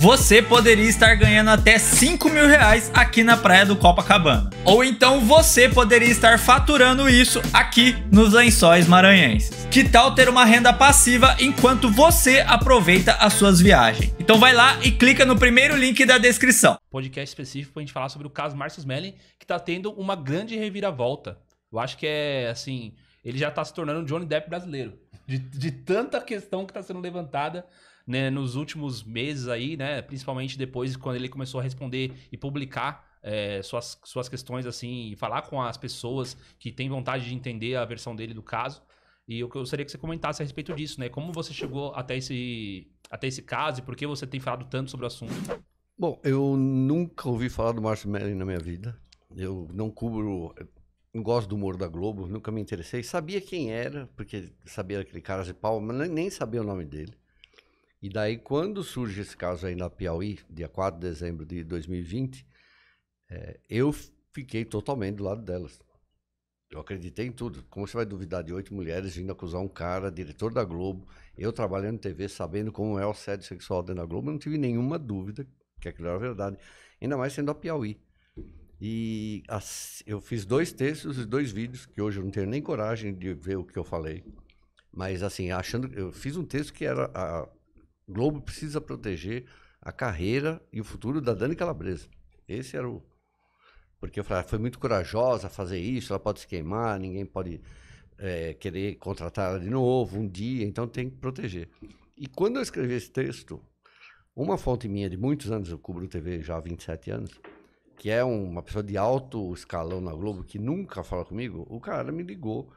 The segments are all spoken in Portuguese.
você poderia estar ganhando até 5 mil reais aqui na praia do Copacabana. Ou então você poderia estar faturando isso aqui nos lençóis maranhenses. Que tal ter uma renda passiva enquanto você aproveita as suas viagens? Então vai lá e clica no primeiro link da descrição. Podcast específico para a gente falar sobre o caso Márcio Smelling, que está tendo uma grande reviravolta. Eu acho que é assim, ele já está se tornando um Johnny Depp brasileiro. De, de tanta questão que está sendo levantada né, nos últimos meses aí, né? Principalmente depois quando ele começou a responder e publicar é, suas, suas questões assim, falar com as pessoas que têm vontade de entender a versão dele do caso. E eu gostaria que você comentasse a respeito disso, né? Como você chegou até esse, até esse caso e por que você tem falado tanto sobre o assunto? Bom, eu nunca ouvi falar do Márcio Melling na minha vida. Eu não cubro, não gosto do humor da Globo, nunca me interessei. Sabia quem era, porque sabia aquele cara de pau, mas nem sabia o nome dele. E daí, quando surge esse caso aí na Piauí, dia 4 de dezembro de 2020, é, eu fiquei totalmente do lado delas. Eu acreditei em tudo. Como você vai duvidar de oito mulheres vindo acusar um cara, diretor da Globo, eu trabalhando em TV, sabendo como é o assédio sexual dentro da Globo, eu não tive nenhuma dúvida que aquilo era verdade. Ainda mais sendo a Piauí. E as, eu fiz dois textos e dois vídeos, que hoje eu não tenho nem coragem de ver o que eu falei. Mas assim, achando. Eu fiz um texto que era a, Globo precisa proteger a carreira e o futuro da Dani Calabresa. Esse era o. Porque eu falava, ah, foi muito corajosa fazer isso, ela pode se queimar, ninguém pode é, querer contratar ela de novo um dia, então tem que proteger. E quando eu escrevi esse texto, uma fonte minha de muitos anos, eu cubro TV já há 27 anos, que é uma pessoa de alto escalão na Globo, que nunca fala comigo, o cara me ligou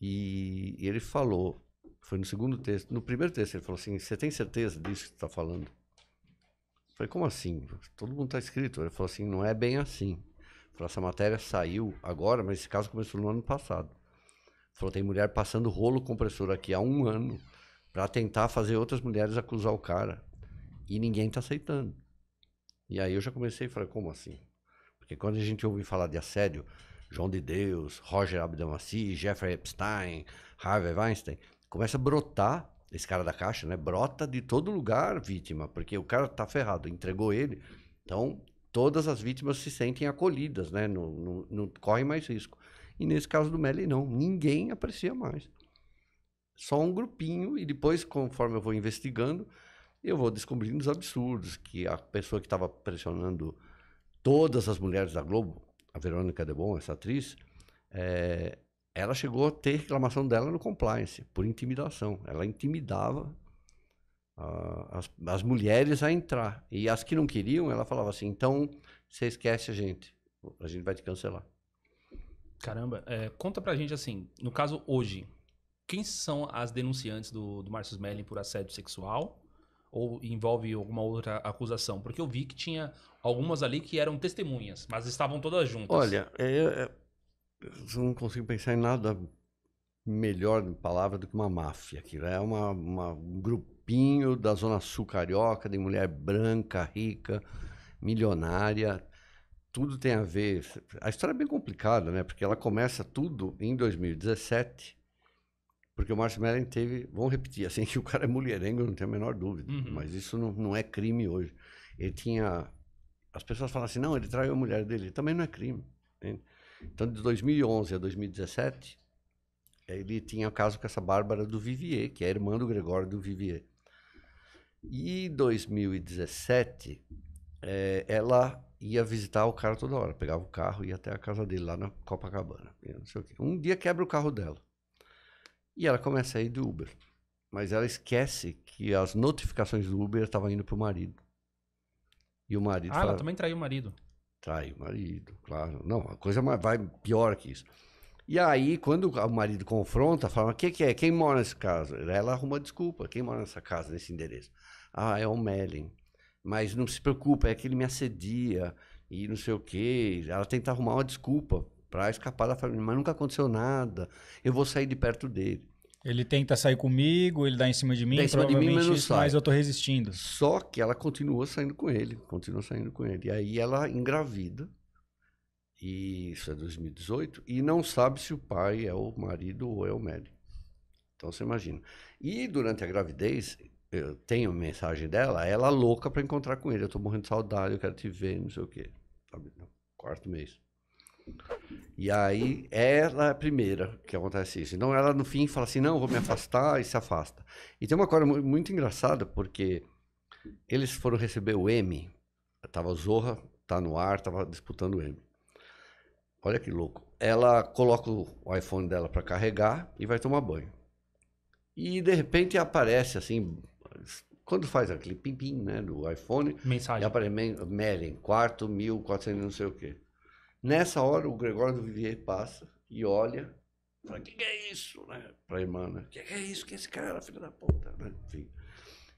e ele falou: foi no segundo texto. No primeiro texto ele falou assim: Você tem certeza disso que você está falando? Eu falei: Como assim? Todo mundo está escrito. Ele falou assim: Não é bem assim. Falei, Essa matéria saiu agora, mas esse caso começou no ano passado. Ele falou: Tem mulher passando rolo compressor aqui há um ano para tentar fazer outras mulheres acusar o cara. E ninguém está aceitando. E aí eu já comecei e falei: Como assim? Porque quando a gente ouve falar de assédio, João de Deus, Roger Abdelmaci, Jeffrey Epstein, Harvey Weinstein começa a brotar, esse cara da caixa, né? Brota de todo lugar vítima, porque o cara tá ferrado, entregou ele. Então, todas as vítimas se sentem acolhidas, né? Não, não, não corre mais risco. E nesse caso do Melly, não. Ninguém aprecia mais. Só um grupinho, e depois, conforme eu vou investigando, eu vou descobrindo os absurdos que a pessoa que estava pressionando todas as mulheres da Globo, a Verônica Debon, essa atriz, é, ela chegou a ter reclamação dela no compliance, por intimidação. Ela intimidava ah, as, as mulheres a entrar. E as que não queriam, ela falava assim: então você esquece a gente, a gente vai te cancelar. Caramba, é, conta pra gente assim, no caso hoje, quem são as denunciantes do, do Márcio Smelling por assédio sexual? Ou envolve alguma outra acusação? Porque eu vi que tinha algumas ali que eram testemunhas, mas estavam todas juntas. Olha, é, é eu não consigo pensar em nada melhor palavra do que uma máfia. Aquilo é uma, uma, um grupinho da Zona Sul carioca, de mulher branca, rica, milionária. Tudo tem a ver. A história é bem complicada, né? Porque ela começa tudo em 2017. Porque o Márcio Mellen teve. Vamos repetir, assim, que o cara é mulherengo, não tenho a menor dúvida. Uhum. Mas isso não, não é crime hoje. Ele tinha. As pessoas falam assim: não, ele traiu a mulher dele. Também não é crime. Entende? Então, de 2011 a 2017, ele tinha o caso com essa Bárbara do Vivier, que é irmã do Gregório do Vivier. E em 2017, é, eh, ela ia visitar o cara toda hora, pegava o carro e ia até a casa dele lá na Copacabana. Não sei o quê. Um dia quebra o carro dela. E ela começa a ir de Uber. Mas ela esquece que as notificações do Uber estavam indo pro marido. E o marido. Ah, fala, ela também traiu o marido. Trai o marido, claro. Não, a coisa vai pior que isso. E aí, quando o marido confronta, fala: o que, que é? Quem mora nesse caso? Ela arruma desculpa: quem mora nessa casa, nesse endereço? Ah, é o Mellen. Mas não se preocupa, é que ele me assedia e não sei o quê. Ela tenta arrumar uma desculpa para escapar da família, mas nunca aconteceu nada. Eu vou sair de perto dele. Ele tenta sair comigo, ele dá em cima de mim, cima provavelmente, de mim, mas, isso, mas, eu tô resistindo. Só que ela continuou saindo com ele, continuou saindo com ele. E aí ela engravida, e isso é 2018, e não sabe se o pai é o marido ou é o médico. Então você imagina. E durante a gravidez, eu tenho mensagem dela, ela louca para encontrar com ele. Eu tô morrendo de saudade, eu quero te ver, não sei o quê. Quarto mês. E aí ela é a primeira que acontece isso. Então ela no fim fala assim, não, vou me afastar e se afasta. E tem uma coisa muito engraçada, porque eles foram receber o M. Tava Zorra, tá no ar, tava disputando o M. Olha que louco. Ela coloca o iPhone dela para carregar e vai tomar banho. E de repente aparece assim, quando faz aquele pim-pim, né, do iPhone. Mensagem. E aparece Merlin, quarto, mil, quatrocentos, não sei o quê. Nessa hora, o Gregório do Vivier passa e olha. Fala, o que, que, é isso, né? Pra irmã, né? O que, que, é isso? que é esse cara, filho da puta, né? Enfim.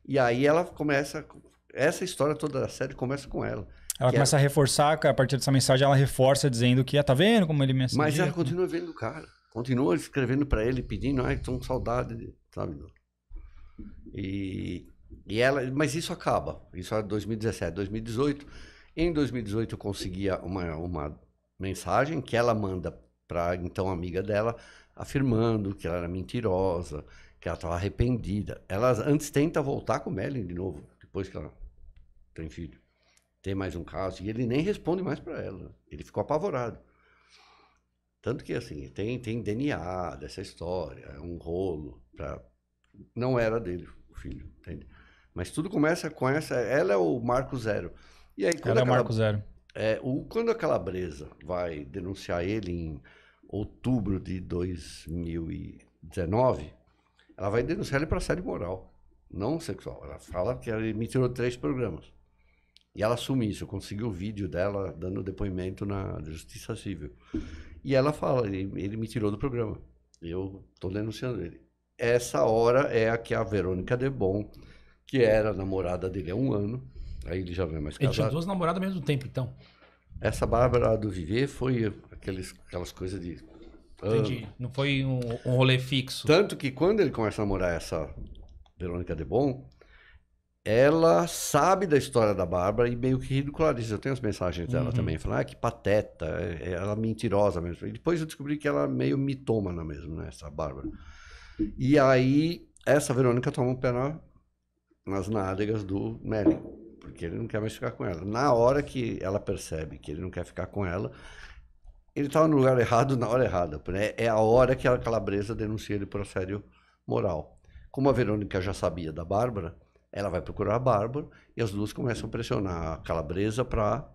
E aí ela começa. Essa história toda da série começa com ela. Ela é começa ela... a reforçar, a partir dessa mensagem, ela reforça dizendo que, ah, tá vendo como ele me acendia? Mas ela continua vendo o cara. Continua escrevendo para ele, pedindo, ai, ah, tô com saudade, sabe? E, e ela, mas isso acaba. Isso é 2017, 2018. Em 2018 eu conseguia uma, uma mensagem que ela manda para então amiga dela, afirmando que ela era mentirosa, que ela estava arrependida. Ela antes tenta voltar com o de novo, depois que ela tem filho. Tem mais um caso, e ele nem responde mais para ela. Ele ficou apavorado. Tanto que, assim, tem, tem DNA dessa história, é um rolo. para Não era dele o filho, entende? Mas tudo começa com essa. Ela é o marco zero. E aí, quando ela é o marco zero. É, o, quando a Calabresa vai denunciar ele em outubro de 2019, ela vai denunciar ele para assédio moral, não sexual. Ela fala que ele me tirou três programas. E ela assume isso. Eu consegui o vídeo dela dando depoimento na Justiça Civil. E ela fala: ele, ele me tirou do programa. Eu estou denunciando ele. Essa hora é a que a Verônica Debon, que era namorada dele há um ano, Aí ele já vem mais casado. Ele tinha duas namoradas ao mesmo tempo, então. Essa Bárbara do Viver foi aqueles, aquelas coisas de. Entendi. Não foi um, um rolê fixo. Tanto que quando ele começa a namorar essa Verônica Debon, ela sabe da história da Bárbara e meio que ridiculariza. Eu tenho as mensagens dela uhum. também, falando, ah, que pateta, é, é, ela é mentirosa mesmo. E depois eu descobri que ela é meio mitômana mesmo, né, essa Bárbara. E aí, essa Verônica toma um pé na, nas nádegas do Nelly porque ele não quer mais ficar com ela. Na hora que ela percebe que ele não quer ficar com ela, ele estava tá no lugar errado na hora errada. Né? É a hora que a calabresa denuncia ele por assédio moral. Como a Verônica já sabia da Bárbara, ela vai procurar a Bárbara e as duas começam a pressionar a calabresa para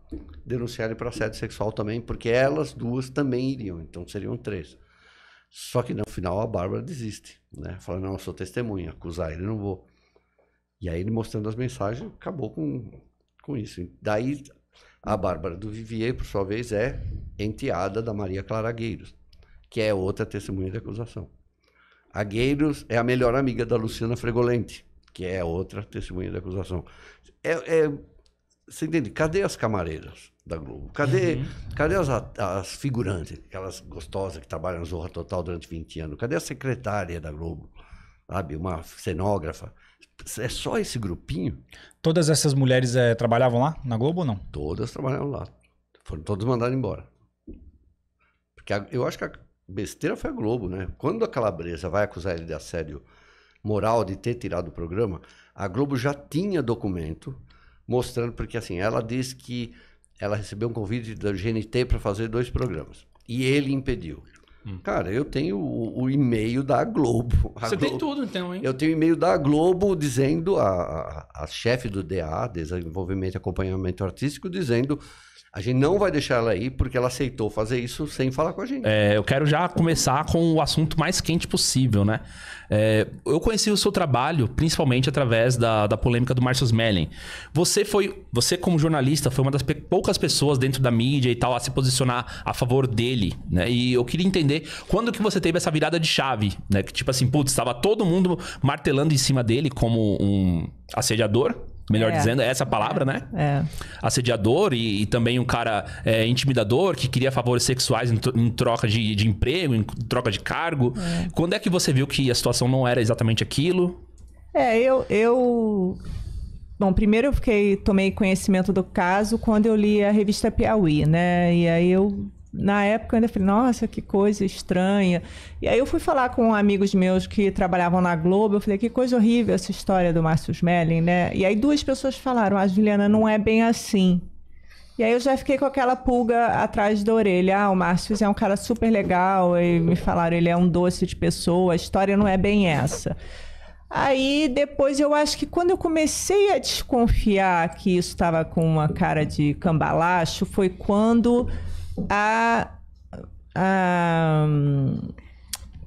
denunciar ele para assédio sexual também, porque elas duas também iriam, então seriam três. Só que no final a Bárbara desiste, né? Fala, não, eu sou testemunha, acusar ele não vou. E aí ele mostrando as mensagens, acabou com, com isso. Daí a Bárbara do Vivier, por sua vez, é enteada da Maria Clara Gueiros, que é outra testemunha de acusação. A Gueiros é a melhor amiga da Luciana Fregolente, que é outra testemunha de acusação. É, é, você entende? Cadê as camareiras da Globo? Cadê, uhum. cadê as, as figurantes, aquelas gostosas que trabalham na Zorra Total durante 20 anos? Cadê a secretária da Globo? Sabe, uma cenógrafa? É só esse grupinho. Todas essas mulheres é, trabalhavam lá na Globo ou não? Todas trabalhavam lá. Foram todas mandadas embora. Porque a, eu acho que a besteira foi a Globo, né? Quando a Calabresa vai acusar ele de assédio moral de ter tirado o programa, a Globo já tinha documento mostrando, porque assim, ela disse que ela recebeu um convite da GNT para fazer dois programas. E ele impediu. Hum. Cara, eu tenho o, o e-mail da Globo. A Você Globo, tem tudo, então, hein? Eu tenho e-mail da Globo dizendo, a, a, a chefe do DA, Desenvolvimento e Acompanhamento Artístico, dizendo a gente não vai deixar ela aí porque ela aceitou fazer isso sem falar com a gente. É, eu quero já começar com o assunto mais quente possível, né? É, eu conheci o seu trabalho principalmente através da, da polêmica do Marcius Mellen. Você foi, você como jornalista, foi uma das poucas pessoas dentro da mídia e tal a se posicionar a favor dele, né? E eu queria entender quando que você teve essa virada de chave, né? Que tipo assim, putz, estava todo mundo martelando em cima dele como um assediador, melhor é. dizendo, é essa palavra, é. né? É. Assediador e, e, também um cara é, intimidador que queria favores sexuais em, em troca de, de, emprego, em troca de cargo. É. Quando é que você viu que a situação não era exatamente aquilo? É, eu, eu. Bom, primeiro eu fiquei, tomei conhecimento do caso quando eu li a revista Piauí, né? E aí eu na época eu ainda falei, nossa, que coisa estranha. E aí eu fui falar com amigos meus que trabalhavam na Globo, eu falei, que coisa horrível essa história do Márcio Smelling, né? E aí duas pessoas falaram, ah, Juliana, não é bem assim. E aí eu já fiquei com aquela pulga atrás da orelha. Ah, o Márcio é um cara super legal, e me falaram, ele é um doce de pessoa, a história não é bem essa. Aí depois eu acho que quando eu comecei a desconfiar que isso estava com uma cara de cambalacho, foi quando a, a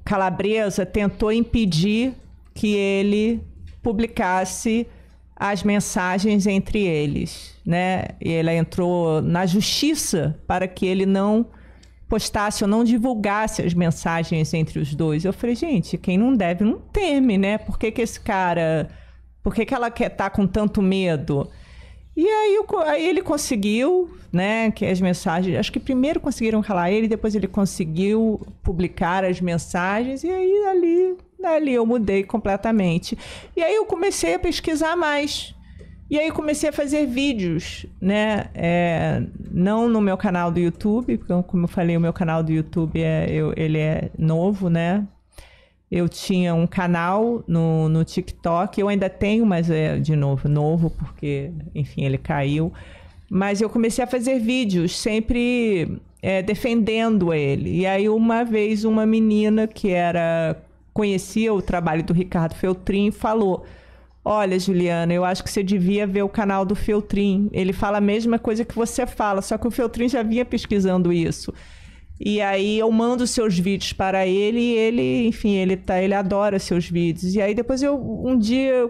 Calabresa tentou impedir que ele publicasse as mensagens entre eles, né? E ela entrou na justiça para que ele não postasse ou não divulgasse as mensagens entre os dois. Eu falei, gente, quem não deve não teme, né? Por que, que esse cara. Por que, que ela quer estar tá com tanto medo? E aí, aí, ele conseguiu, né, que as mensagens, acho que primeiro conseguiram calar ele, depois ele conseguiu publicar as mensagens e aí ali, ali eu mudei completamente. E aí eu comecei a pesquisar mais. E aí comecei a fazer vídeos, né? É, não no meu canal do YouTube, porque como eu falei, o meu canal do YouTube é, eu, ele é novo, né? Eu tinha um canal no, no TikTok, eu ainda tenho, mas é de novo novo, porque, enfim, ele caiu. Mas eu comecei a fazer vídeos, sempre é, defendendo ele. E aí, uma vez, uma menina que era conhecia o trabalho do Ricardo Feltrin falou: Olha, Juliana, eu acho que você devia ver o canal do Feltrin. Ele fala a mesma coisa que você fala, só que o Feltrin já vinha pesquisando isso. E aí eu mando seus vídeos para ele e ele, enfim, ele tá, ele adora seus vídeos. E aí depois eu um dia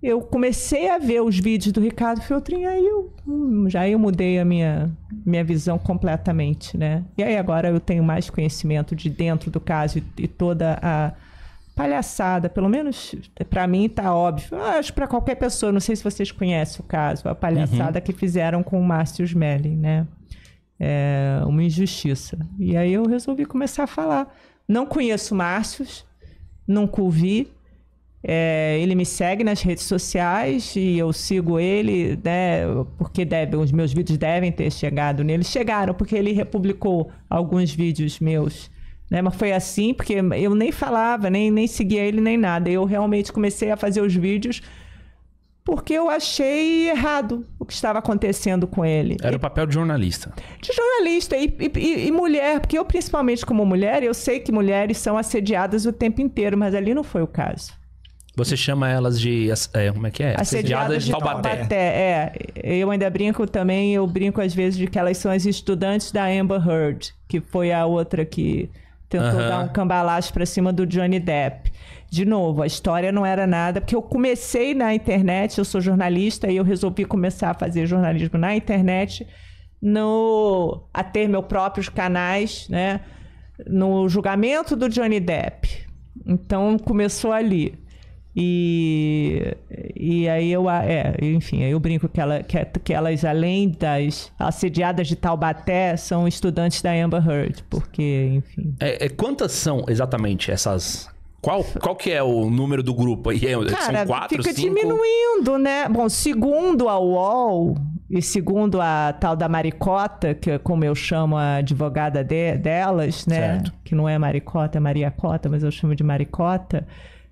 eu comecei a ver os vídeos do Ricardo Feltrin, aí eu hum, já eu mudei a minha minha visão completamente, né? E aí agora eu tenho mais conhecimento de dentro do caso e, e toda a palhaçada, pelo menos para mim tá óbvio. Eu acho para qualquer pessoa, não sei se vocês conhecem o caso, a palhaçada uhum. que fizeram com o Márcio Smelling, né? é, uma injustiça. E aí eu resolvi começar a falar. Não conheço Márcios, nunca o vi. É, ele me segue nas redes sociais e eu sigo ele, né? Porque deve, os meus vídeos devem ter chegado nele. Chegaram, porque ele republicou alguns vídeos meus. Né? Mas foi assim, porque eu nem falava, nem, nem seguia ele, nem nada. Eu realmente comecei a fazer os vídeos porque eu achei errado o que estava acontecendo com ele. Era o papel de jornalista. De jornalista e, e, e, mulher, porque eu, principalmente como mulher, eu sei que mulheres são assediadas o tempo inteiro, mas ali não foi o caso. Você chama elas de. É, como é que é? Assediadas, Assediadas de, de Taubaté. Taubaté. É, eu ainda brinco também, eu brinco às vezes de que elas são as estudantes da Amber Heard, que foi a outra que tentou uh -huh. dar um cambalacho para cima do Johnny Depp de novo, a história não era nada, porque eu comecei na internet, eu sou jornalista e eu resolvi começar a fazer jornalismo na internet, no a ter meus próprios canais, né? No julgamento do Johnny Depp. Então começou ali. E, e aí eu, é, enfim, eu brinco que, ela, que, que, elas, além das assediadas de Taubaté, são estudantes da Amber Heard, porque, enfim. É, é, quantas são exatamente essas qual, qual que é o número do grupo? E é, Cara, são quatro, fica cinco? diminuindo, né? Bom, segundo a UOL e segundo a tal da Maricota, que é como eu chamo a advogada de, delas, né? Certo. Que não é Maricota, é Cota mas eu chamo de Maricota.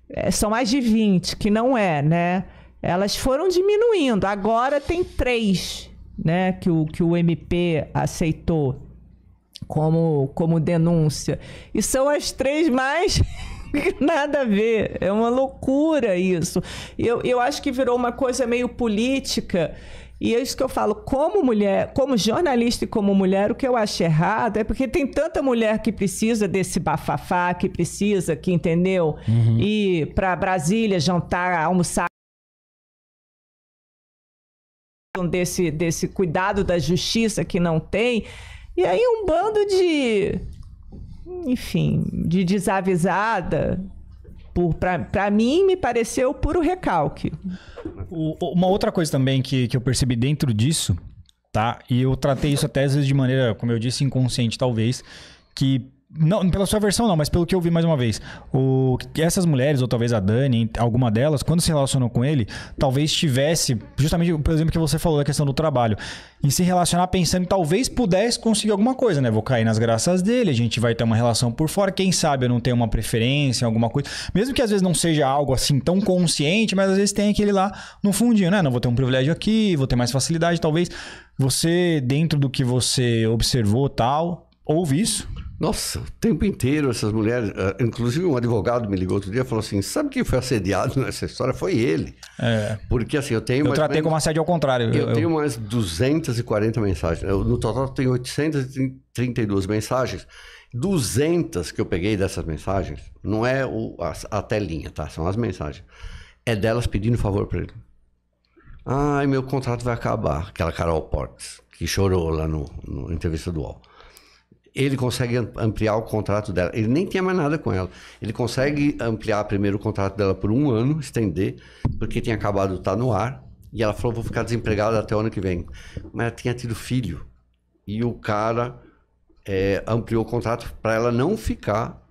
É, são mais de 20, que não é, né? Elas foram diminuindo. Agora tem três, né? Que o, que o MP aceitou como, como denúncia. E são as três mais... Nada a ver. É uma loucura isso. Eu, eu acho que virou uma coisa meio política. E é isso que eu falo, como mulher, como jornalista e como mulher, o que eu acho errado é porque tem tanta mulher que precisa desse bafafá, que precisa, que entendeu? Uhum. E para Brasília jantar, almoçar desse desse cuidado da justiça que não tem. E aí um bando de enfim, de desavisada, para mim me pareceu puro recalque. uma outra coisa também que, que eu percebi dentro disso, tá? E eu tratei isso até às vezes de maneira, como eu disse, inconsciente talvez, que não, pela sua versão não, mas pelo que eu vi mais uma vez. O, essas mulheres, ou talvez a Dani, alguma delas, quando se relacionou com ele, talvez tivesse, justamente por exemplo que você falou da questão do trabalho, em se relacionar pensando talvez pudesse conseguir alguma coisa, né? Vou cair nas graças dele, a gente vai ter uma relação por fora, quem sabe eu não tenho uma preferência, alguma coisa. Mesmo que às vezes não seja algo assim tão consciente, mas às vezes tem aquele lá no fundinho, né? Não vou ter um privilégio aqui, vou ter mais facilidade, talvez. Você, dentro do que você observou, tal, ouve isso? Nossa, o tempo inteiro essas mulheres. Ah, inclusive, um advogado me ligou outro dia e falou assim: sabe quem foi assediado nessa história? Foi ele. É. Porque assim, eu tenho. Eu tratei menos, como assédio ao contrário. Eu, eu, tenho mais 240 mensagens. Eu, no total, tenho 832 mensagens. 200 que eu peguei dessas mensagens, não é o, a, a telinha, tá? São as mensagens. É delas pedindo favor para ele. Ai, meu contrato vai acabar. Aquela Carol Portes, que chorou lá no, no entrevista do UOL ele consegue ampliar o contrato dela. Ele nem tinha mais nada com ela. Ele consegue ampliar primeiro o contrato dela por um ano, estender, porque tinha acabado de estar no ar. E ela falou: vou ficar desempregada até o ano que vem. Mas ela tinha tido filho. E o cara é, ampliou o contrato para ela não ficar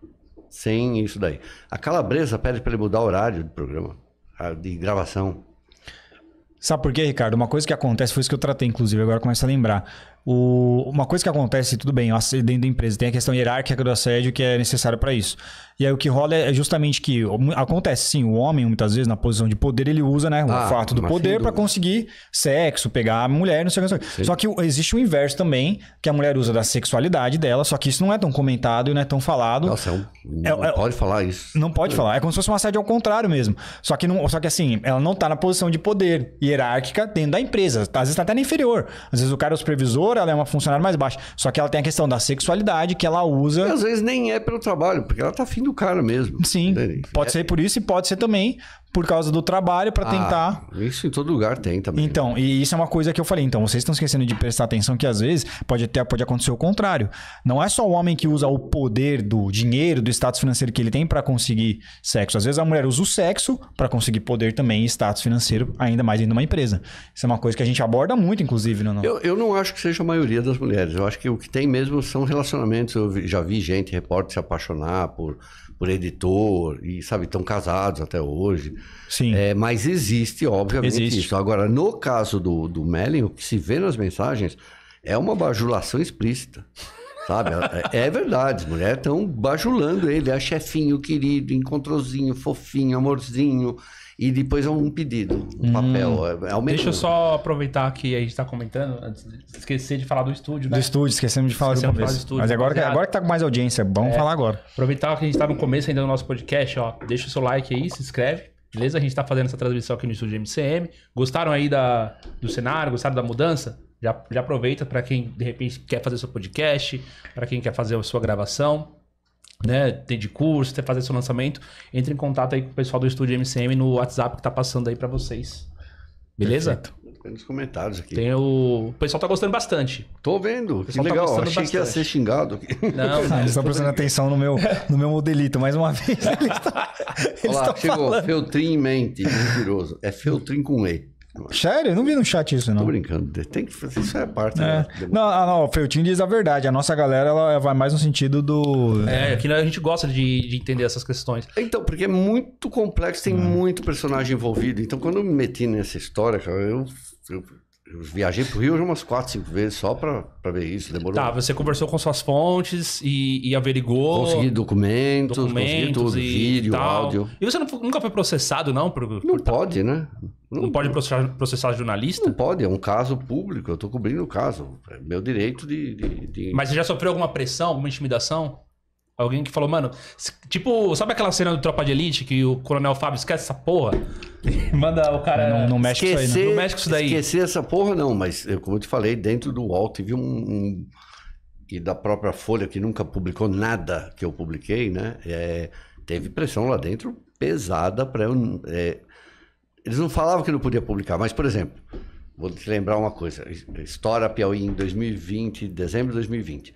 sem isso daí. A Calabresa pede para ele mudar o horário do programa, de gravação. Sabe por quê, Ricardo? Uma coisa que acontece, foi isso que eu tratei, inclusive, agora começa a lembrar. O, uma coisa que acontece, tudo bem, dentro da empresa tem a questão hierárquica do assédio que é necessário para isso. E aí o que rola é justamente que acontece sim, o homem muitas vezes na posição de poder ele usa, né, o ah, fato do poder para conseguir sexo, pegar a mulher, não sei o que. sei. Só que existe o inverso também, que a mulher usa da sexualidade dela, só que isso não é tão comentado e não é tão falado. Nossa, é um, é, não é, pode é, falar isso. Não pode falar, é como se fosse um assédio ao contrário mesmo. Só que não, só que assim, ela não tá na posição de poder hierárquica dentro da empresa, às vezes tá até na inferior. Às vezes o cara é o supervisor ela é uma funcionária mais baixa. Só que ela tem a questão da sexualidade que ela usa. E às vezes nem é pelo trabalho, porque ela tá afim do cara mesmo. Sim. Pode é. ser por isso e pode ser também por causa do trabalho para ah, tentar. Isso em todo lugar tem também. Então, né? e isso é uma coisa que eu falei. Então, vocês estão esquecendo de prestar atenção que às vezes pode até pode acontecer o contrário. Não é só o homem que usa o poder do dinheiro, do status financeiro que ele tem para conseguir sexo. Às vezes a mulher usa o sexo para conseguir poder também e status financeiro ainda mais em uma empresa. Isso é uma coisa que a gente aborda muito, inclusive, não? Eu, eu não acho que seja a maioria das mulheres. Eu acho que o que tem mesmo são relacionamentos. Eu já vi gente, repórter, se apaixonar por por editor e sabe estão casados até hoje. Sim. É, mas existe obviamente existe. isso. Agora no caso do do Melling, o que se vê nas mensagens é uma bajulação explícita. Sabe? É, verdade é, é verdade, mulher estão bajulando ele, é chefinho querido, encontrozinho, fofinho, amorzinho e depois é um pedido, um hum. papel. É, é Deixa eu só aproveitar que a gente está comentando, antes de esquecer de falar do estúdio, né? Do estúdio, esquecemos de falar esquecemos do, de estúdio. Mas agora, que, agora que tá com mais audiência, vamos é, falar agora. Aproveitar que a gente está no começo ainda do nosso podcast, ó. Deixa o seu like aí, se inscreve. Beleza? A gente está fazendo essa transmissão aqui no estúdio MCM. Gostaram aí da, do cenário? Gostaram da mudança? Já, já aproveita para quem, de repente, quer fazer seu podcast, para quem quer fazer a sua gravação né, tem de curso, até fazer seu lançamento, entre em contato aí com o pessoal do Estúdio MCM no WhatsApp que tá passando aí para vocês. Beleza? Perfeito. Tem nos comentários aqui. Tem o... o pessoal tá gostando bastante. Tô vendo. Que tá legal. Tá Achei bastante. que ia ser xingado. Aqui. Não, não. estão prestando atenção no meu, no meu modelito. Mais uma vez, eles Olha lá, chegou. Falando. Feltrin em mente. Mentiroso. É Feltrin com E. Sério? não vi no chat isso, não. Tô brincando. Tem que fazer isso é parte. É. Né? Não, ah, não, o Feutinho diz a verdade. A nossa galera ela vai mais no sentido do. É, aqui é a gente gosta de, de entender essas questões. Então, porque é muito complexo, tem é. muito personagem envolvido. Então, quando eu me meti nessa história, cara, eu, eu eu viajei pro Rio umas quatro, cinco vezes só pra, ver isso. Demorou. Tá, você conversou com suas fontes e, e averigou. Consegui documentos, documentos consegui tudo, e vídeo, tal. áudio. E você não, nunca foi processado, não? Por, por não tal... pode, né? Não, não pode processar, processar, jornalista? Não pode, é um caso público, eu tô cobrindo o caso. É meu direito de, de, de, Mas você já sofreu alguma pressão, alguma intimidação? Alguém que falou, mano, tipo, sabe aquela cena do Tropa de Elite que o Coronel Fábio esquece essa porra? Manda o cara. Não, não mexe esquecer, com isso aí, não. não mexe com isso daí. Esquecer essa porra, não, mas como eu te falei, dentro do UOL teve um, um. e da própria Folha, que nunca publicou nada que eu publiquei, né? É, teve pressão lá dentro pesada para eu. É, eles não falavam que não podia publicar, mas, por exemplo, vou te lembrar uma coisa: História Piauí em 2020, dezembro de 2020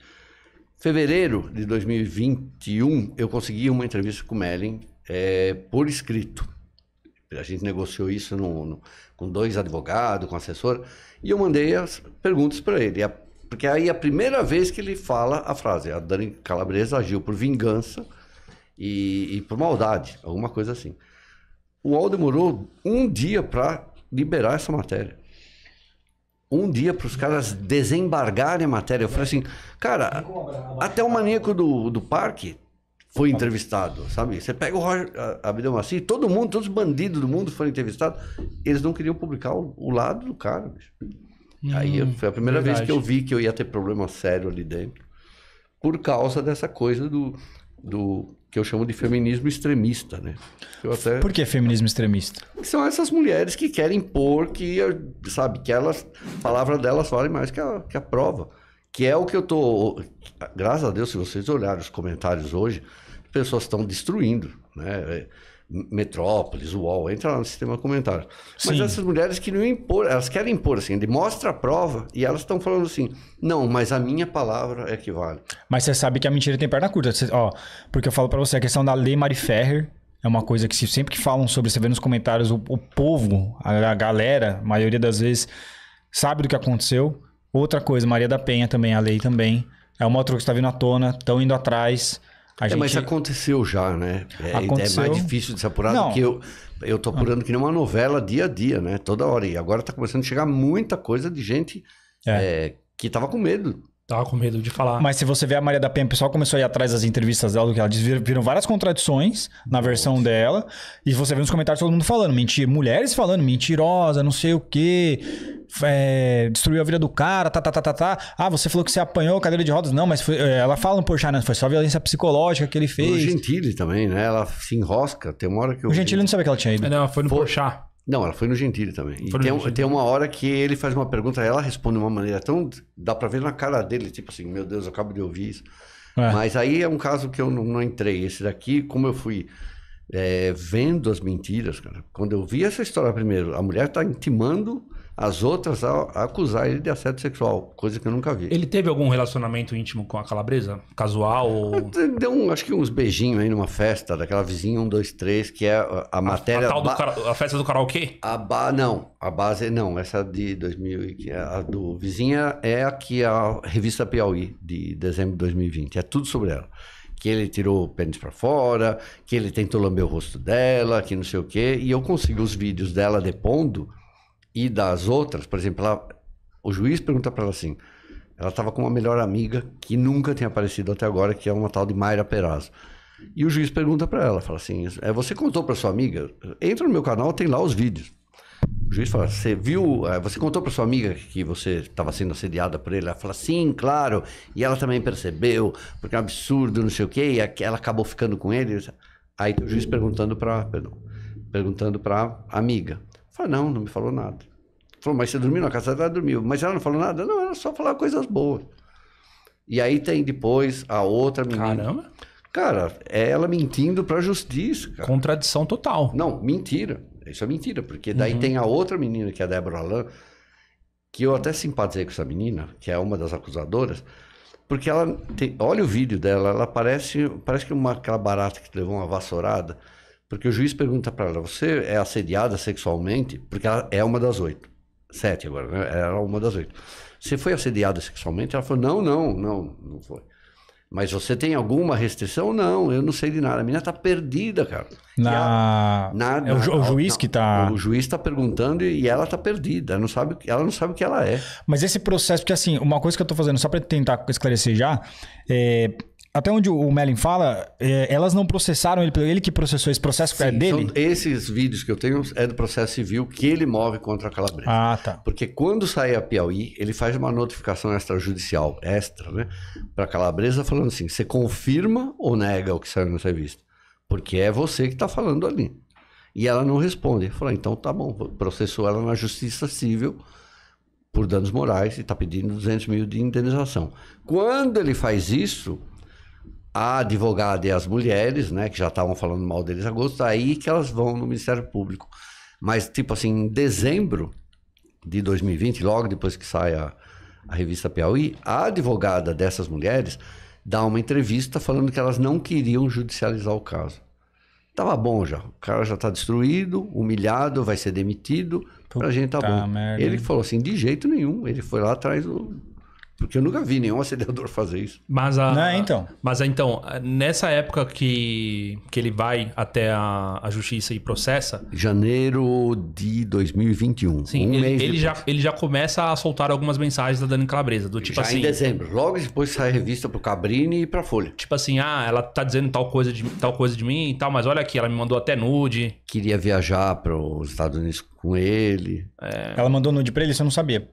fevereiro de 2021, eu consegui uma entrevista com o Mellen é, por escrito. A gente negociou isso no, no, com dois advogados, com assessor, e eu mandei as perguntas para ele. A, porque aí é a primeira vez que ele fala a frase: a Dani Calabresa agiu por vingança e, e por maldade, alguma coisa assim. O UOL demorou um dia para liberar essa matéria um dia para os caras desembargarem a matéria. Eu falei assim, cara, até o maníaco do, do parque foi entrevistado, sabe? Você pega o Roger Abdelmaci, todo mundo, todos os bandidos do mundo foram entrevistados, eles não queriam publicar o, o lado do cara, bicho. Aí foi a primeira verdade. vez que eu vi que eu ia ter problema sério ali dentro, por causa dessa coisa do, do que eu chamo de feminismo extremista, né? Eu até... Por que feminismo extremista? São essas mulheres que querem impor que, sabe, que elas, a palavra delas vale mais que a, que a prova. Que é o que eu tô. Graças a Deus, se vocês olharem os comentários hoje, as pessoas estão destruindo, né? Metrópolis, UOL, entra lá no sistema comentário. Mas essas mulheres que não impor, elas querem impor assim, ele mostra a prova e elas estão falando assim, não, mas a minha palavra é que vale. Mas você sabe que a mentira tem perna curta, você, ó, porque eu falo para você, a questão da Lei Mari Ferrer é uma coisa que sempre que falam sobre, você vê nos comentários, o, o povo, a, a galera, a maioria das vezes, sabe do que aconteceu. Outra coisa, Maria da Penha também, a lei também, é uma outra que está vindo à tona, estão indo atrás... É, gente... Mas aconteceu já, né? É, é aconteceu... é mais difícil de se apurar Não. do que eu. Eu tô apurando ah. que nem uma novela dia a dia, né? Toda hora. E agora tá começando a chegar muita coisa de gente é. É, que tava com medo Tava com medo de falar. Mas se você ver a Maria da Penha, o pessoal começou a ir atrás das entrevistas dela, do que ela diz, viram várias contradições na versão Nossa. dela. E você vê nos comentários todo mundo falando, mentira, mulheres falando, mentirosa, não sei o quê. É, destruiu a vida do cara, tá, tá, tá, tá, tá. Ah, você falou que você apanhou cadeira de rodas. Não, mas foi, é, ela fala no Porchat, né? Foi só violência psicológica que ele fez. O Gentili também, né? Ela se enrosca. Tem uma hora que eu... O Gentili não sabia que ela tinha ido. Não, foi no foi... Não, ela foi no Gentili também. e tem, Gentili. tem, uma hora que ele faz uma pergunta, ela responde de uma maneira tão. dá pra ver na cara dele, tipo assim, meu Deus, eu acabo de ouvir isso. É. Mas aí é um caso que eu não, não entrei. Esse daqui, como eu fui é, vendo as mentiras, cara, quando eu vi essa história primeiro, a mulher tá intimando as outras a acusar ele de assédio sexual, coisa que eu nunca vi. Ele teve algum relacionamento íntimo com a calabresa? Casual? Ou... Deu um, acho que uns beijinhos aí numa festa daquela vizinha um dois três que é a, a matéria. A, a, festa do karaokê? A ba... Não, a base não, essa de 2000, a do vizinha é a que a revista Piauí, de dezembro de 2020, é tudo sobre ela que ele tirou o pênis para fora, que ele tentou lamber o rosto dela, que não sei o quê. E eu consegui os vídeos dela depondo e das outras, por exemplo, ela, o juiz pergunta para ela assim: ela estava com uma melhor amiga que nunca tinha aparecido até agora, que é uma tal de Mayra Perazzo. E o juiz pergunta para ela, fala assim: é, você contou para sua amiga? Entra no meu canal, tem lá os vídeos. O juiz fala: você viu? É, você contou para sua amiga que você estava sendo assediada por ele? Ela fala: sim, claro. E ela também percebeu, porque é um absurdo, não sei o quê. E ela acabou ficando com ele. Aí o juiz perguntando para, perdão, perguntando para amiga. Falei, não, não me falou nada. Falou, mas você dormiu na casa dela? Dormiu. Mas ela não falou nada? Não, ela só falava coisas boas. E aí tem depois a outra menina. Caramba. Cara, é ela mentindo pra justiça. Cara. Contradição total. Não, mentira. Isso é mentira, porque daí uhum. tem a outra menina, que é a Débora Alain, que eu até simpatizei com essa menina, que é uma das acusadoras, porque ela tem, olha o vídeo dela, ela parece, parece que uma aquela barata que levou uma vassourada. Porque o juiz pergunta para ela: você é assediada sexualmente? Porque ela é uma das oito. Sete agora, né? Era uma das oito. Você foi assediada sexualmente? Ela falou: não, não, não, não foi. Mas você tem alguma restrição? Não, eu não sei de nada. A menina tá perdida, cara. Na... nada. É o, ju o juiz que tá. O juiz tá perguntando e ela tá perdida. Ela não sabe, ela não sabe o que ela é. Mas esse processo, porque assim, uma coisa que eu tô fazendo, só para tentar esclarecer já, é até onde o Melin fala, é, elas não processaram ele, ele que processou esse processo é Sim, é dele? esses vídeos que eu tenho é do processo civil que ele move contra a Calabresa. Ah, tá. Porque quando sai a Piauí, ele faz uma notificação extrajudicial, extra, né? Para Calabresa falando assim: você confirma ou nega o que saiu nessa revista? Porque é você que está falando ali. E ela não responde. Falou, então tá bom, processou ela na justiça civil por danos morais e está pedindo 200 mil de indenização. Quando ele faz isso, a advogada e as mulheres, né, que já estavam falando mal deles em agosto, aí que elas vão no Ministério Público. Mas, tipo assim, em dezembro de 2020, logo depois que sai a, a revista Piauí, a advogada dessas mulheres dá uma entrevista falando que elas não queriam judicializar o caso. Tava bom já, o cara já está destruído, humilhado, vai ser demitido, pra gente tá bom. Merda. Ele falou assim, de jeito nenhum, ele foi lá atrás do porque eu nunca vi nenhum acelerador fazer isso. Mas a, Não, então. Mas a, então, nessa época que, que ele vai até a, a justiça e processa. Janeiro de 2021. Sim, um ele, mês ele, já, ele já começa a soltar algumas mensagens da Dani Calabresa. Do tipo já assim. Em dezembro. Logo depois sai a revista pro Cabrini e pra Folha. Tipo assim, ah, ela tá dizendo tal coisa de, tal coisa de mim e tal, mas olha aqui, ela me mandou até nude. Queria viajar para os Estados Unidos com ele. É... Ela mandou nude pra ele, você não sabia.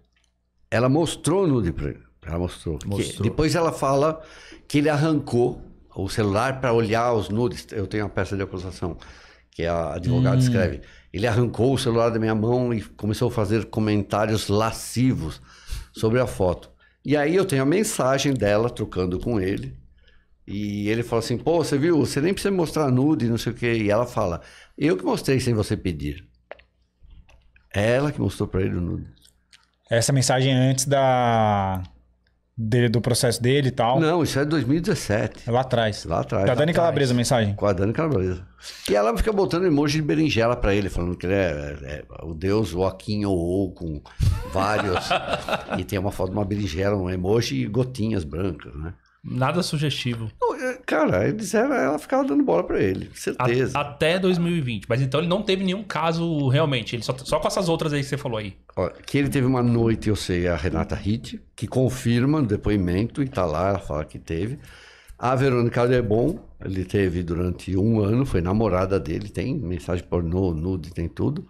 Ela mostrou nude pra ele. Ela mostrou. mostrou. depois ela fala que ele arrancou o celular para olhar os nudes. Eu tenho uma peça de acusação que a advogada hum. escreve. Ele arrancou o celular da minha mão e começou a fazer comentários lascivos sobre a foto. E aí eu tenho a mensagem dela trocando com ele. E ele fala assim: pô, você viu? Você nem precisa mostrar nude, não sei o quê. E ela fala: eu que mostrei sem você pedir. ela que mostrou para ele o nude. Essa mensagem é antes da dele, do processo dele e tal. Não, isso é 2017. É lá atrás. Lá atrás. Com a Dani Calabresa, mensagem. Com a Dani Calabresa. E ela fica botando emoji de berinjela pra ele, falando que ele é, é, é o deus Joaquim ou com vários. e tem uma foto de uma berinjela, um emoji e gotinhas brancas, né? Nada sugestivo. É, cara, eles eram, ela ficava dando bola para ele, certeza. A, até 2020. Mas então ele não teve nenhum caso realmente. Ele só, só com essas outras aí que você falou aí. que ele teve uma noite, eu sei, a Renata Hitt, que confirma no depoimento e tá lá, ela fala que teve. A Verônica Lebon, ele teve durante um ano, foi namorada dele, tem mensagem pornô, nude, tem tudo.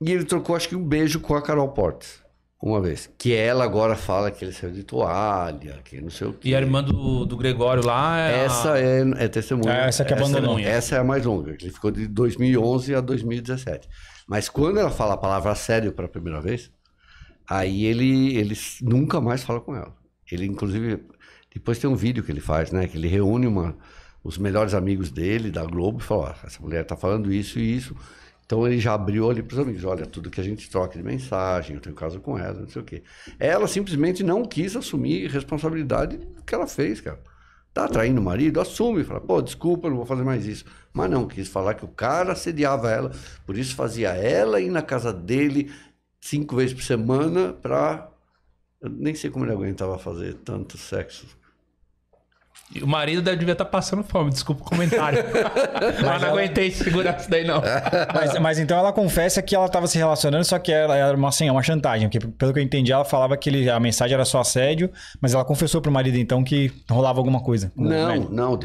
E ele trocou, acho que, um beijo com a Carol Portes uma vez. Que ela agora fala que ele saiu de toalha, que não sei o quê. E a irmã do, do Gregório lá é Essa a... é, é testemunha. É essa que é abandonou. Essa, essa é a mais longa, que ele ficou de 2011 a 2017. Mas quando ela fala a palavra sério pela primeira vez, aí ele, ele nunca mais fala com ela. Ele, inclusive, depois tem um vídeo que ele faz, né? Que ele reúne uma, os melhores amigos dele, da Globo, e fala, ah, essa mulher tá falando isso e isso então ele já abriu ali para os amigos, olha, tudo que a gente troca de mensagem, eu tenho caso com ela, não sei o quê. Ela simplesmente não quis assumir responsabilidade do que ela fez, cara. Tá traindo o marido? Assume, fala, pô, desculpa, não vou fazer mais isso. Mas não, quis falar que o cara assediava ela, por isso fazia ela ir na casa dele cinco vezes por semana para... Eu nem sei como ele aguentava fazer tanto sexo o marido devia estar tá passando fome, desculpa o comentário. mas, mas não aguentei segurar isso daí, não. mas, mas, então ela confessa que ela estava se relacionando, só que ela era uma, assim, é uma chantagem. Porque, pelo que eu entendi, ela falava que ele, a mensagem era só assédio, mas ela confessou pro marido então que rolava alguma coisa. Não, não.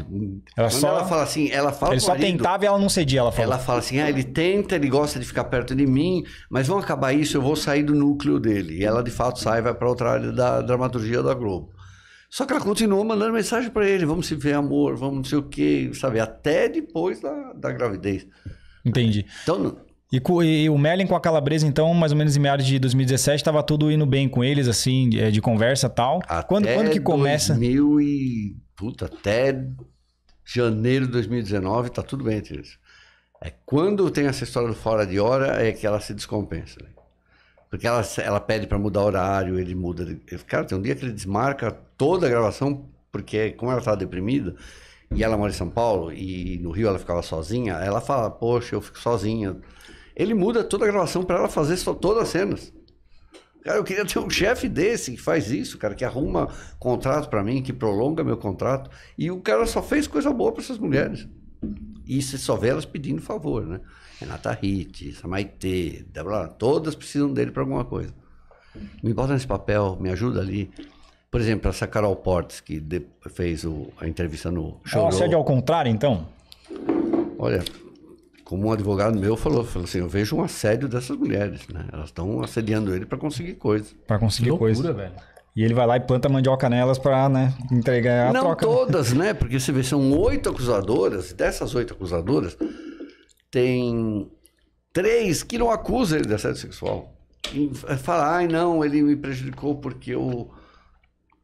Ela só ela fala assim, ela fala. Ele só marido, tentava e ela não cedia, ela fala. Ela fala assim: ah, ele tenta, ele gosta de ficar perto de mim, mas vão acabar isso, eu vou sair do núcleo dele. E ela de fato sai e vai para outra área da dramaturgia da Globo. Só que ela continuou mandando mensagem para ele: vamos se ver, amor, vamos não sei o quê, sabe? Até depois da, da gravidez. Entendi. Então. E, e o Merlin com a Calabresa, então, mais ou menos em meados de 2017, estava tudo indo bem com eles, assim, de, é, de conversa tal. Até quando, quando que começa? 2000 e... Puta, até janeiro de 2019 tá tudo bem entre eles. É quando tem essa história do fora de hora é que ela se descompensa. Né? Porque ela, ela pede para mudar horário, ele muda. Ele, cara, tem um dia que ele desmarca toda a gravação, porque como ela estava deprimida, e ela mora em São Paulo, e no Rio ela ficava sozinha, ela fala, poxa, eu fico sozinha. Ele muda toda a gravação para ela fazer só todas as cenas. Cara, eu queria ter um chefe desse que faz isso, cara, que arruma contrato para mim, que prolonga meu contrato. E o cara só fez coisa boa para essas mulheres. E você só vê elas pedindo favor, né? Renata Hitt, Samaitê, todas precisam dele para alguma coisa. Me bota nesse papel, me ajuda ali. Por exemplo, essa Carol Portes, que de, fez o, a entrevista no show. Ela segue ao contrário, então? Olha, como um advogado meu falou, falou assim, eu vejo um assédio dessas mulheres, né? Elas estão assediando ele para conseguir coisa. Para conseguir que loucura, coisa. velho. E ele vai lá e planta mandioca nelas para né, entregar a Não troca. Não né? todas, né? Porque você vê, são oito acusadoras. Dessas oito acusadoras, tem três que não acusam ele de assédio sexual. E fala, ai não, ele me prejudicou porque eu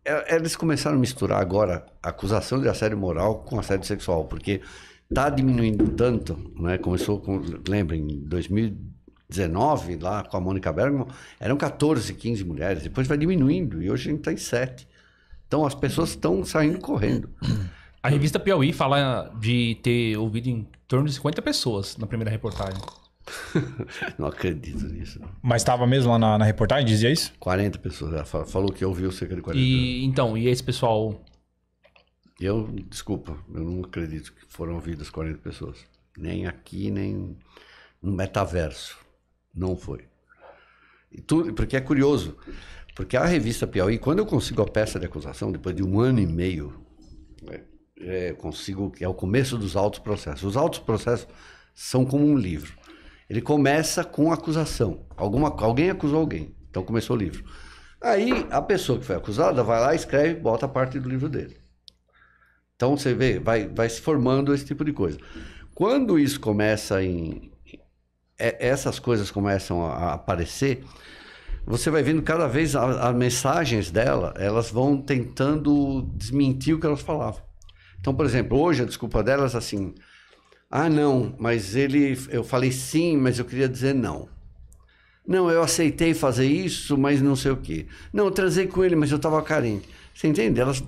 é, eles começaram a misturar agora acusação de assédio moral com assédio sexual, porque está diminuindo tanto, né? Começou com, lembra, em 2019, lá com a Mônica Bergman, eram 14, 15 mulheres, depois vai diminuindo, e hoje a gente está em 7. Então as pessoas estão saindo correndo. A revista Piauí fala de ter ouvido em torno de 50 pessoas na primeira reportagem. não acredito nisso. Mas estava mesmo lá na, na, reportagem, dizia isso? 40 pessoas. Ela falou que ouviu cerca de 40 e, Então, e esse pessoal? Eu, desculpa, eu não acredito que foram ouvidas 40 pessoas. Nem aqui, nem no metaverso. Não foi. E tudo, porque é curioso. Porque a revista Piauí, quando eu consigo a peça de acusação, depois de um ano e meio, é, é consigo, é o começo dos autos processos. Os autos processos são como um livro. Ele começa com acusação. Alguma, alguém acusou alguém. Então começou o livro. Aí a pessoa que foi acusada vai lá, escreve, bota a parte do livro dele. Então você vê, vai, vai se formando esse tipo de coisa. Quando isso começa em. É, essas coisas começam a aparecer, você vai vendo cada vez as mensagens dela, elas vão tentando desmentir o que elas falavam. Então, por exemplo, hoje a desculpa delas assim, ah, não, mas ele. Eu falei sim, mas eu queria dizer não. Não, eu aceitei fazer isso, mas não sei o quê. Não, eu transei com ele, mas eu estava carente. Você entende? Elas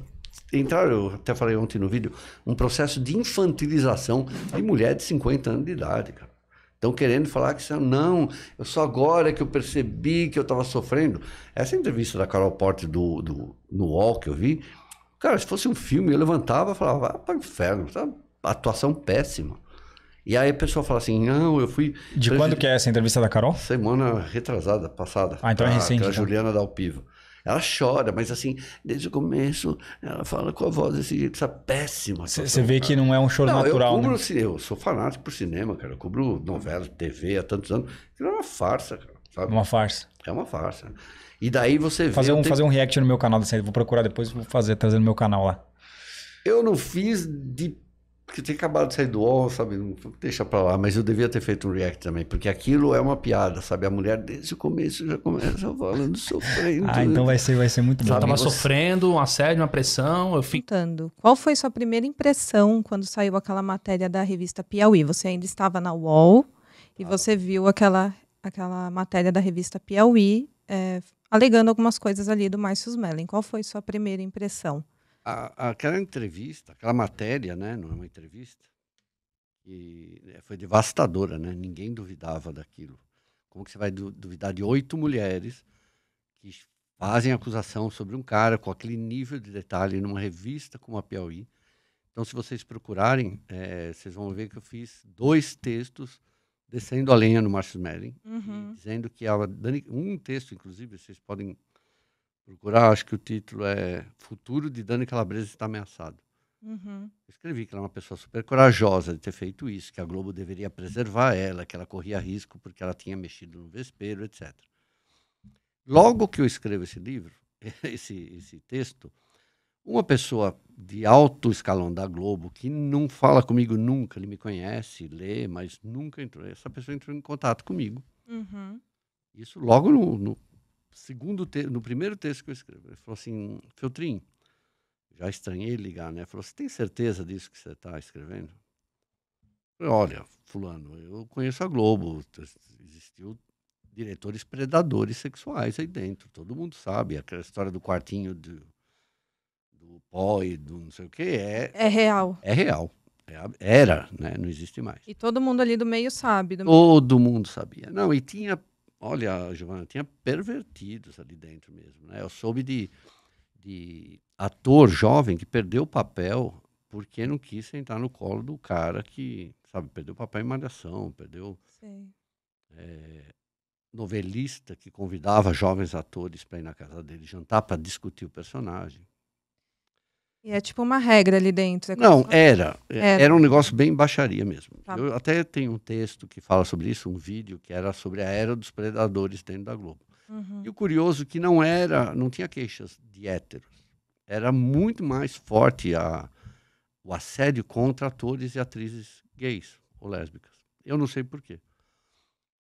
entraram, eu até falei ontem no vídeo, um processo de infantilização de mulher de 50 anos de idade, cara. Estão querendo falar que é não, eu só agora que eu percebi que eu estava sofrendo. Essa entrevista da Carol Porte do, do, no UOL que eu vi, cara, se fosse um filme, eu levantava e falava, ah, vai para o inferno, tá? atuação péssima. E aí a pessoa fala assim, não, eu fui... De quando que é essa entrevista da Carol? Semana retrasada, passada. Ah, então é recente. Aquela então. Juliana Dalpivo. Ela chora, mas assim, desde o começo, ela fala com a voz desse jeito, essa péssima. Você vê cara. que não é um choro não, natural, eu cubro, né? Assim, eu sou fanático por cinema, cara. Eu cubro novela, TV há tantos anos. Isso é uma farsa, cara. Sabe? Uma farsa. É uma farsa. E daí você vê... Fazer um, fazer um react no meu canal dessa aí. Vou procurar depois, e vou fazer, trazer no meu canal lá. Eu não fiz de que tinha acabado de sair do UOL, sabe? deixa pra lá, mas eu devia ter feito um react também, porque aquilo é uma piada, sabe? A mulher desde o começo já começa falando sofrendo. ah, então né? vai ser, vai ser muito bom. Eu tava sofrendo, um assédio, uma pressão, eu fico. Qual foi sua primeira impressão quando saiu aquela matéria da revista Piauí? Você ainda estava na UOL e ah. você viu aquela, aquela matéria da revista Piauí é, alegando algumas coisas ali do Márcio Mellen. Qual foi sua primeira impressão? a, aquela entrevista, aquela matéria, né? Não é uma entrevista. E né, foi devastadora, né? Ninguém duvidava daquilo. Como que você vai duvidar de oito mulheres que fazem acusação sobre um cara com aquele nível de detalhe numa revista como a Piauí? Então, se vocês procurarem, é, vocês vão ver que eu fiz dois textos descendo a lenha no marcos Smelling, uhum. dizendo que ela um texto, inclusive, vocês podem procurar, acho que o título é Futuro de Dani Calabresa está ameaçado. Uhum. Escrevi que ela é uma pessoa super corajosa de ter feito isso, que a Globo deveria preservar ela, que ela corria risco porque ela tinha mexido no vespeiro, etc. Logo que eu escrevo esse livro, esse, esse texto, uma pessoa de alto escalão da Globo, que não fala comigo nunca, ele me conhece, lê, mas nunca entrou, essa pessoa entrou em contato comigo. Uhum. Isso logo no, no segundo no primeiro texto que eu escrevi ele falou assim, Feltrin, já estranhei ligar, né? Falou, você tem certeza disso que você está escrevendo? Falei, Olha, fulano, eu conheço a Globo, existiu diretores predadores sexuais aí dentro, todo mundo sabe, aquela história do quartinho do, do pó e do não sei o que, é... É real. É real. É era, né? Não existe mais. E todo mundo ali do meio sabe. Do todo mundo sabia. Não, e tinha Olha, Giovanna, tinha pervertidos ali dentro mesmo. Né? Eu soube de, de ator jovem que perdeu o papel porque não quis sentar no colo do cara que, sabe, perdeu o papel em malhação, perdeu. É, novelista que convidava jovens atores para ir na casa dele jantar para discutir o personagem. E é tipo uma regra ali dentro. É não, era, é, era, era. um negócio bem baixaria mesmo. Tá. Eu até tenho um texto que fala sobre isso, um vídeo que era sobre a era dos predadores dentro da Globo. Uhum. E o curioso é que não era, não tinha queixas de héteros. Era muito mais forte a, o assédio contra atores e atrizes gays ou lésbicas. Eu não sei porquê.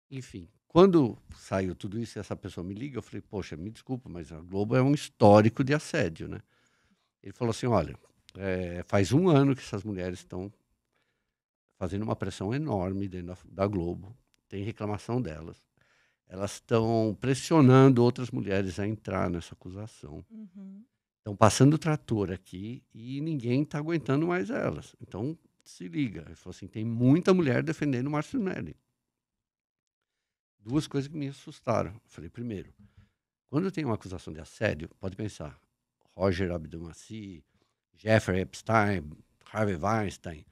Enfim, quando saiu tudo isso, e essa pessoa me liga, eu falei, poxa, me desculpa, mas a Globo é um histórico de assédio, né? Ele falou assim: olha, é, faz um ano que essas mulheres estão fazendo uma pressão enorme dentro da Globo, tem reclamação delas. Elas estão pressionando outras mulheres a entrar nessa acusação. Uhum. Estão passando o trator aqui e ninguém está aguentando mais elas. Então, se liga. Ele falou assim: tem muita mulher defendendo o Márcio Nelly. Duas coisas que me assustaram. Eu falei: primeiro, quando tem uma acusação de assédio, pode pensar, Roger Abdomaci, Jeffrey Epstein, Harvey Weinstein,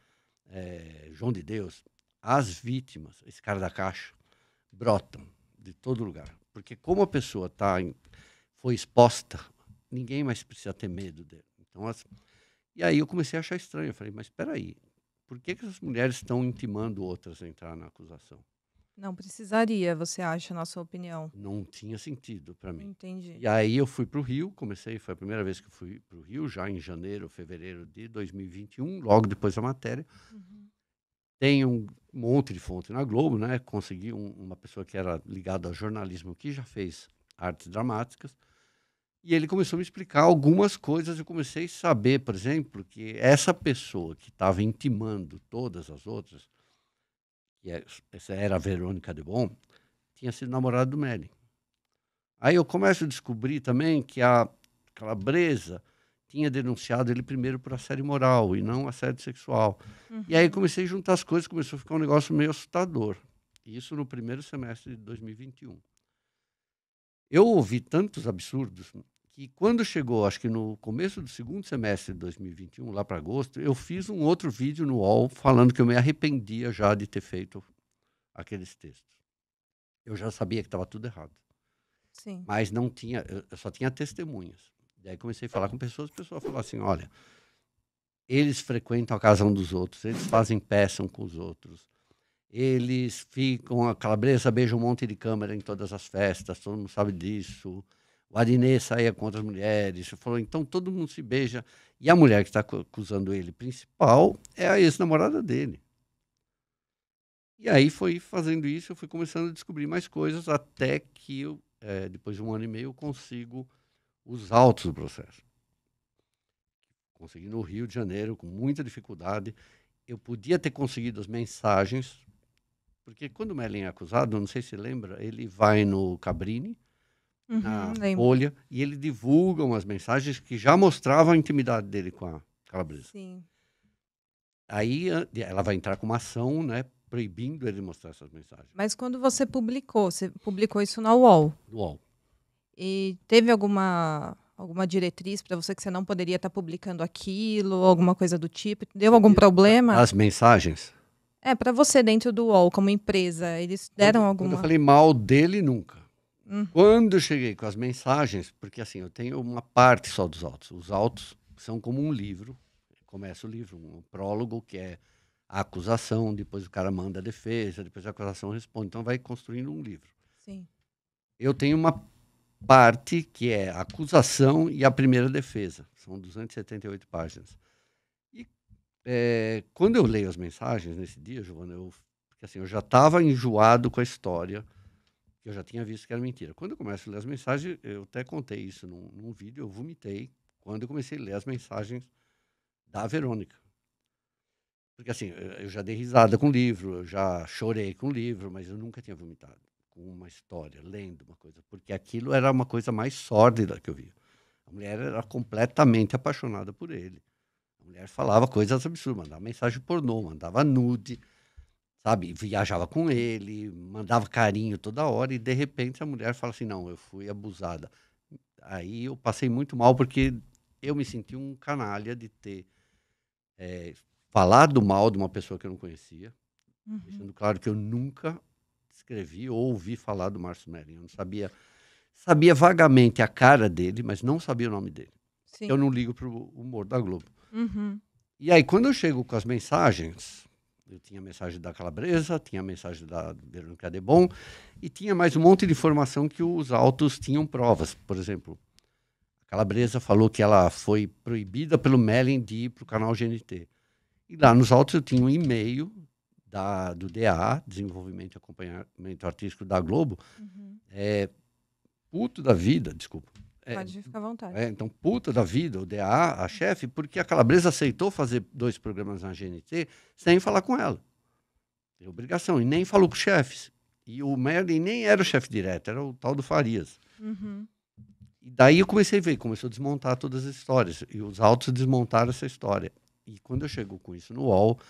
é, João de Deus, as vítimas, esse cara da caixa, brotam de todo lugar. Porque como a pessoa tá foi exposta, ninguém mais precisa ter medo dele. Então, as, e aí eu comecei a achar estranho. Eu falei, mas espera aí, por que, que essas mulheres estão intimando outras a entrar na acusação? Não precisaria, você acha, na sua opinião? Não tinha sentido para mim. Entendi. E aí eu fui para o Rio, comecei, foi a primeira vez que eu fui para o Rio, já em janeiro, fevereiro de 2021, logo depois da matéria. Uhum. Tem um monte de fonte na Globo, né? Consegui um, uma pessoa que era ligada a jornalismo, que já fez artes dramáticas. E ele começou a me explicar algumas coisas. Eu comecei a saber, por exemplo, que essa pessoa que estava intimando todas as outras que é, essa era a Verônica de bom tinha sido namorada do Melly. Aí eu começo a descobrir também que a Calabresa tinha denunciado ele primeiro por assédio moral e não assédio sexual. Uhum. E aí comecei a juntar as coisas, começou a ficar um negócio meio assustador. Isso no primeiro semestre de 2021. Eu ouvi tantos absurdos que quando chegou, acho que no começo do segundo semestre de 2021, lá para agosto, eu fiz um outro vídeo no UOL falando que eu me arrependia já de ter feito aqueles textos. Eu já sabia que estava tudo errado. Sim. Mas não tinha, eu só tinha testemunhas. Daí comecei a falar com pessoas, o pessoal falou assim: olha, eles frequentam a casa um dos outros, eles fazem peça um com os outros, eles ficam, a calabresa beija um monte de câmera em todas as festas, todo mundo sabe disso o Adnet saía com outras mulheres, falou, então todo mundo se beija. E a mulher que está acusando ele principal é a ex-namorada dele. E aí foi fazendo isso, eu fui começando a descobrir mais coisas até que, eu, é, depois de um ano e meio, eu consigo os autos do processo. Consegui no Rio de Janeiro, com muita dificuldade. Eu podia ter conseguido as mensagens, porque quando o Merlin é acusado, não sei se lembra, ele vai no Cabrini, uhum, na lembro. e ele divulga umas mensagens que já mostravam a intimidade dele com a Calabresa. Sim. Aí ela vai entrar com uma ação, né, proibindo ele de mostrar essas mensagens. Mas quando você publicou, você publicou isso na UOL? UOL. E teve alguma alguma diretriz para você que você não poderia estar tá publicando aquilo, alguma coisa do tipo? Deu algum problema? As mensagens? É, para você dentro do UOL, como empresa, eles deram quando, alguma. Quando eu falei mal dele nunca. Hum. Quando eu cheguei com as mensagens, porque assim, eu tenho uma parte só dos autos. Os autos são como um livro. Começa o livro, um prólogo, que é a acusação, depois o cara manda a defesa, depois a acusação responde. Então vai construindo um livro. Sim. Eu tenho uma parte que é a acusação e a primeira defesa. São 278 páginas. E é, quando eu leio as mensagens nesse dia, Giovana, eu, porque, assim, eu já estava enjoado com a história que eu já tinha visto que era mentira. Quando eu começo a ler as mensagens, eu até contei isso num, num vídeo, eu vomitei quando eu comecei a ler as mensagens da Verônica. Porque assim, eu já dei risada com o livro, eu já chorei com o livro, mas eu nunca tinha vomitado com uma história, lendo uma coisa, porque aquilo era uma coisa mais sórdida que eu via. A mulher era completamente apaixonada por ele. A mulher falava coisas absurdas, mandava mensagem pornô, mandava nude, sabe? Viajava com ele, mandava carinho toda hora e de repente a mulher fala assim: "Não, eu fui abusada". Aí eu passei muito mal porque eu me senti um canalha de ter é, falado mal de uma pessoa que eu não conhecia, uhum. deixando claro que eu nunca escrevi ou ouvi falar do Márcio Merlin. Eu não sabia sabia vagamente a cara dele, mas não sabia o nome dele. Sim. Eu não ligo para o humor da Globo. Uhum. E aí, quando eu chego com as mensagens, eu tinha a mensagem da Calabresa, tinha a mensagem da Verônica Debon e tinha mais um monte de informação que os autos tinham provas. Por exemplo, a Calabresa falou que ela foi proibida pelo Mellen de ir para o canal GNT. E lá nos autos eu tinha um e-mail da, do DA, Desenvolvimento e Acompanhamento Artístico da Globo, uhum. é, puto da vida, desculpa, é, Pode é, ficar à vontade. É, então, puta da vida, o DA, a chefe, porque a Calabresa aceitou fazer dois programas na GNT sem falar com ela. Tem é obrigação. E nem falou com os chefes. E o Merlin nem era o chefe direto, era o tal do Farias. Uhum. E daí eu comecei a ver, começou a desmontar todas as histórias. E os autos desmontaram essa história. E quando eu chego com isso no UOL,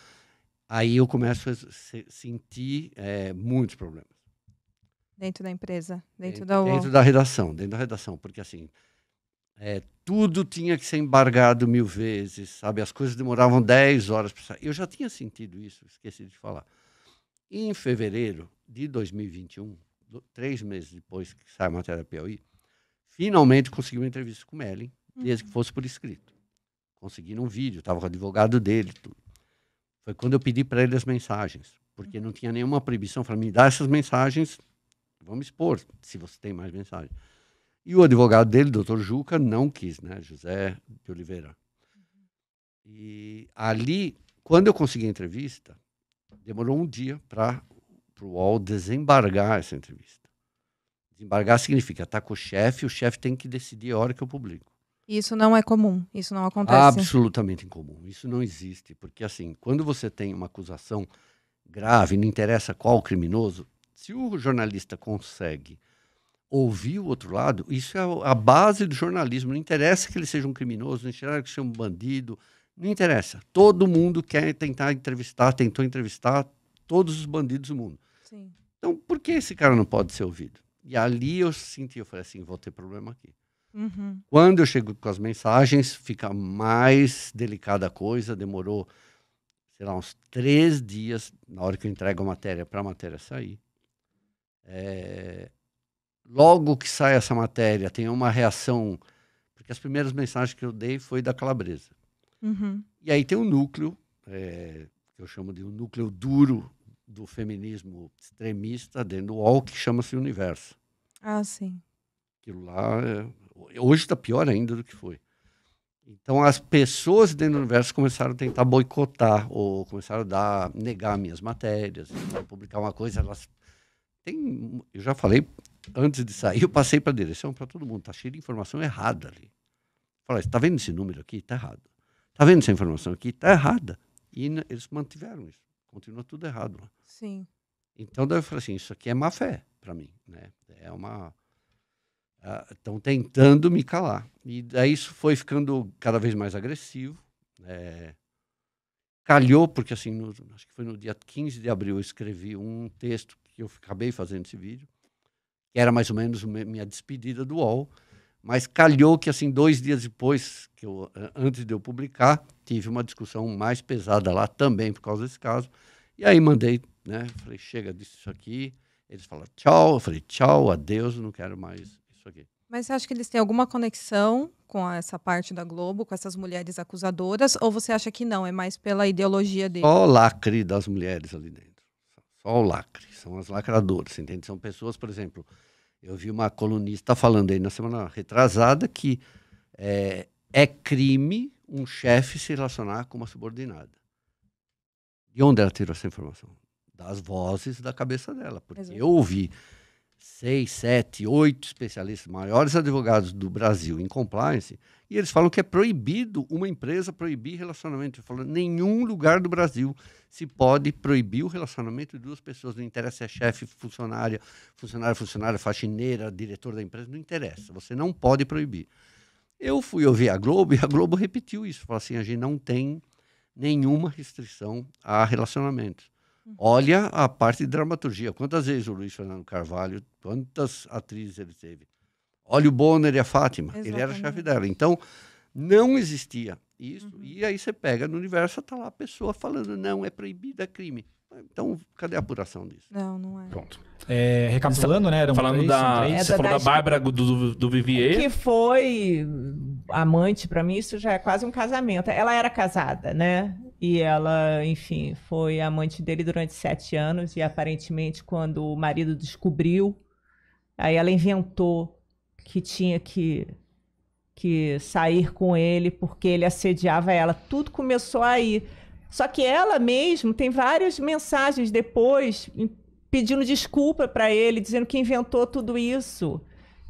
aí eu começo a se sentir é, muitos problemas. Dentro da empresa, dentro, dentro da UOL. Dentro da redação, dentro da redação, porque assim, é, tudo tinha que ser embargado mil vezes, sabe? As coisas demoravam 10 horas para sair. Eu já tinha sentido isso, esqueci de falar. E em fevereiro de 2021, do, três meses depois que sai a matéria Piauí, finalmente consegui uma entrevista com o Mellen, desde que uhum. fosse por escrito. Consegui num vídeo, estava com o advogado dele, tudo. Foi quando eu pedi para ele as mensagens, porque uhum. não tinha nenhuma proibição. para me dar essas mensagens, Vamos expor, se você tem mais mensagem. E o advogado dele, doutor Juca, não quis, né? José de Oliveira. E ali, quando eu consegui a entrevista, demorou um dia para o UOL desembargar essa entrevista. Desembargar significa estar tá com o chefe, o chefe tem que decidir a hora que eu publico. Isso não é comum, isso não acontece. Absolutamente incomum, isso não existe, porque assim, quando você tem uma acusação grave, não interessa qual criminoso, se o jornalista consegue ouvir o outro lado, isso é a base do jornalismo. Não interessa que ele seja um criminoso, não interessa que seja um bandido, não interessa. Todo mundo quer tentar entrevistar, tentou entrevistar todos os bandidos do mundo. Sim. Então, por que esse cara não pode ser ouvido? E ali eu senti, eu falei assim, vou ter problema aqui. Uhum. Quando eu chego com as mensagens, fica mais delicada a coisa. Demorou, sei lá, uns três dias na hora que eu entrego a matéria para a matéria sair. É, logo que sai essa matéria, tem uma reação. Porque as primeiras mensagens que eu dei foi da Calabresa. Uhum. E aí tem um núcleo, é, que eu chamo de um núcleo duro do feminismo extremista dentro do UOL, que chama-se Universo. Ah, sim. Aquilo lá. É, hoje está pior ainda do que foi. Então as pessoas dentro do universo começaram a tentar boicotar ou começaram a dar, negar minhas matérias. Publicar uma coisa, elas tem, eu já falei antes de sair, eu passei para a direção para todo mundo. Tá cheio de informação errada ali. Falei, está vendo esse número aqui? Está errado. Está vendo essa informação aqui? Está errada. E eles mantiveram isso. Continua tudo errado lá. Sim. Então daí eu falei assim, isso aqui é má fé para mim, né? É uma estão ah, uh, tentando me calar. E daí isso foi ficando cada vez mais agressivo. É, calhou, porque assim, no, acho que foi no dia 15 de abril, eu escrevi um texto que eu acabei fazendo esse vídeo, que era mais ou menos minha despedida do UOL. Mas calhou que, assim, dois dias depois, que eu, antes de eu publicar, tive uma discussão mais pesada lá também por causa desse caso. E aí mandei, né? Falei, chega disso aqui. Eles falaram tchau. Eu falei, tchau, adeus, não quero mais isso aqui. Mas você acha que eles têm alguma conexão com essa parte da Globo, com essas mulheres acusadoras? Ou você acha que não? É mais pela ideologia deles? Só lacre das mulheres ali dentro. Só o lacre, são as lacradoras, entende? São pessoas, por exemplo, eu vi uma colunista falando aí na semana retrasada que é, é crime um chefe se relacionar com uma subordinada. De onde ela tirou essa informação? Das vozes da cabeça dela, porque Exatamente. eu ouvi seis, sete, oito especialistas, maiores advogados do Brasil em compliance, e eles falam que é proibido uma empresa proibir relacionamento. Eu falo, nenhum lugar do Brasil se pode proibir o relacionamento de duas pessoas. Não interessa se é chefe, funcionária, funcionária, funcionária, faxineira, diretor da empresa, não interessa. Você não pode proibir. Eu fui ouvir a Globo e a Globo repetiu isso. Falou assim, a gente não tem nenhuma restrição a relacionamentos. Olha a parte de dramaturgia. Quantas vezes o Luiz Fernando Carvalho, quantas atrizes ele teve. Olha o Bonner e a Fátima. Exatamente. Ele era chefe dela. Então, não existia isso. Uhum. E aí você pega no universo, está lá a pessoa falando, não, é proibida crime. Então, cadê a apuração disso? Não, não é. Pronto. É, recapitulando, né? Eram falando três, da, três. Você é, falou da, da Bárbara do, do, do Vivier. Que foi amante, para mim, isso já é quase um casamento. Ela era casada, né? E ela, enfim, foi amante dele durante sete anos. E aparentemente, quando o marido descobriu, aí ela inventou que tinha que, que sair com ele porque ele assediava ela. Tudo começou aí. Só que ela mesmo tem várias mensagens depois pedindo desculpa para ele, dizendo que inventou tudo isso.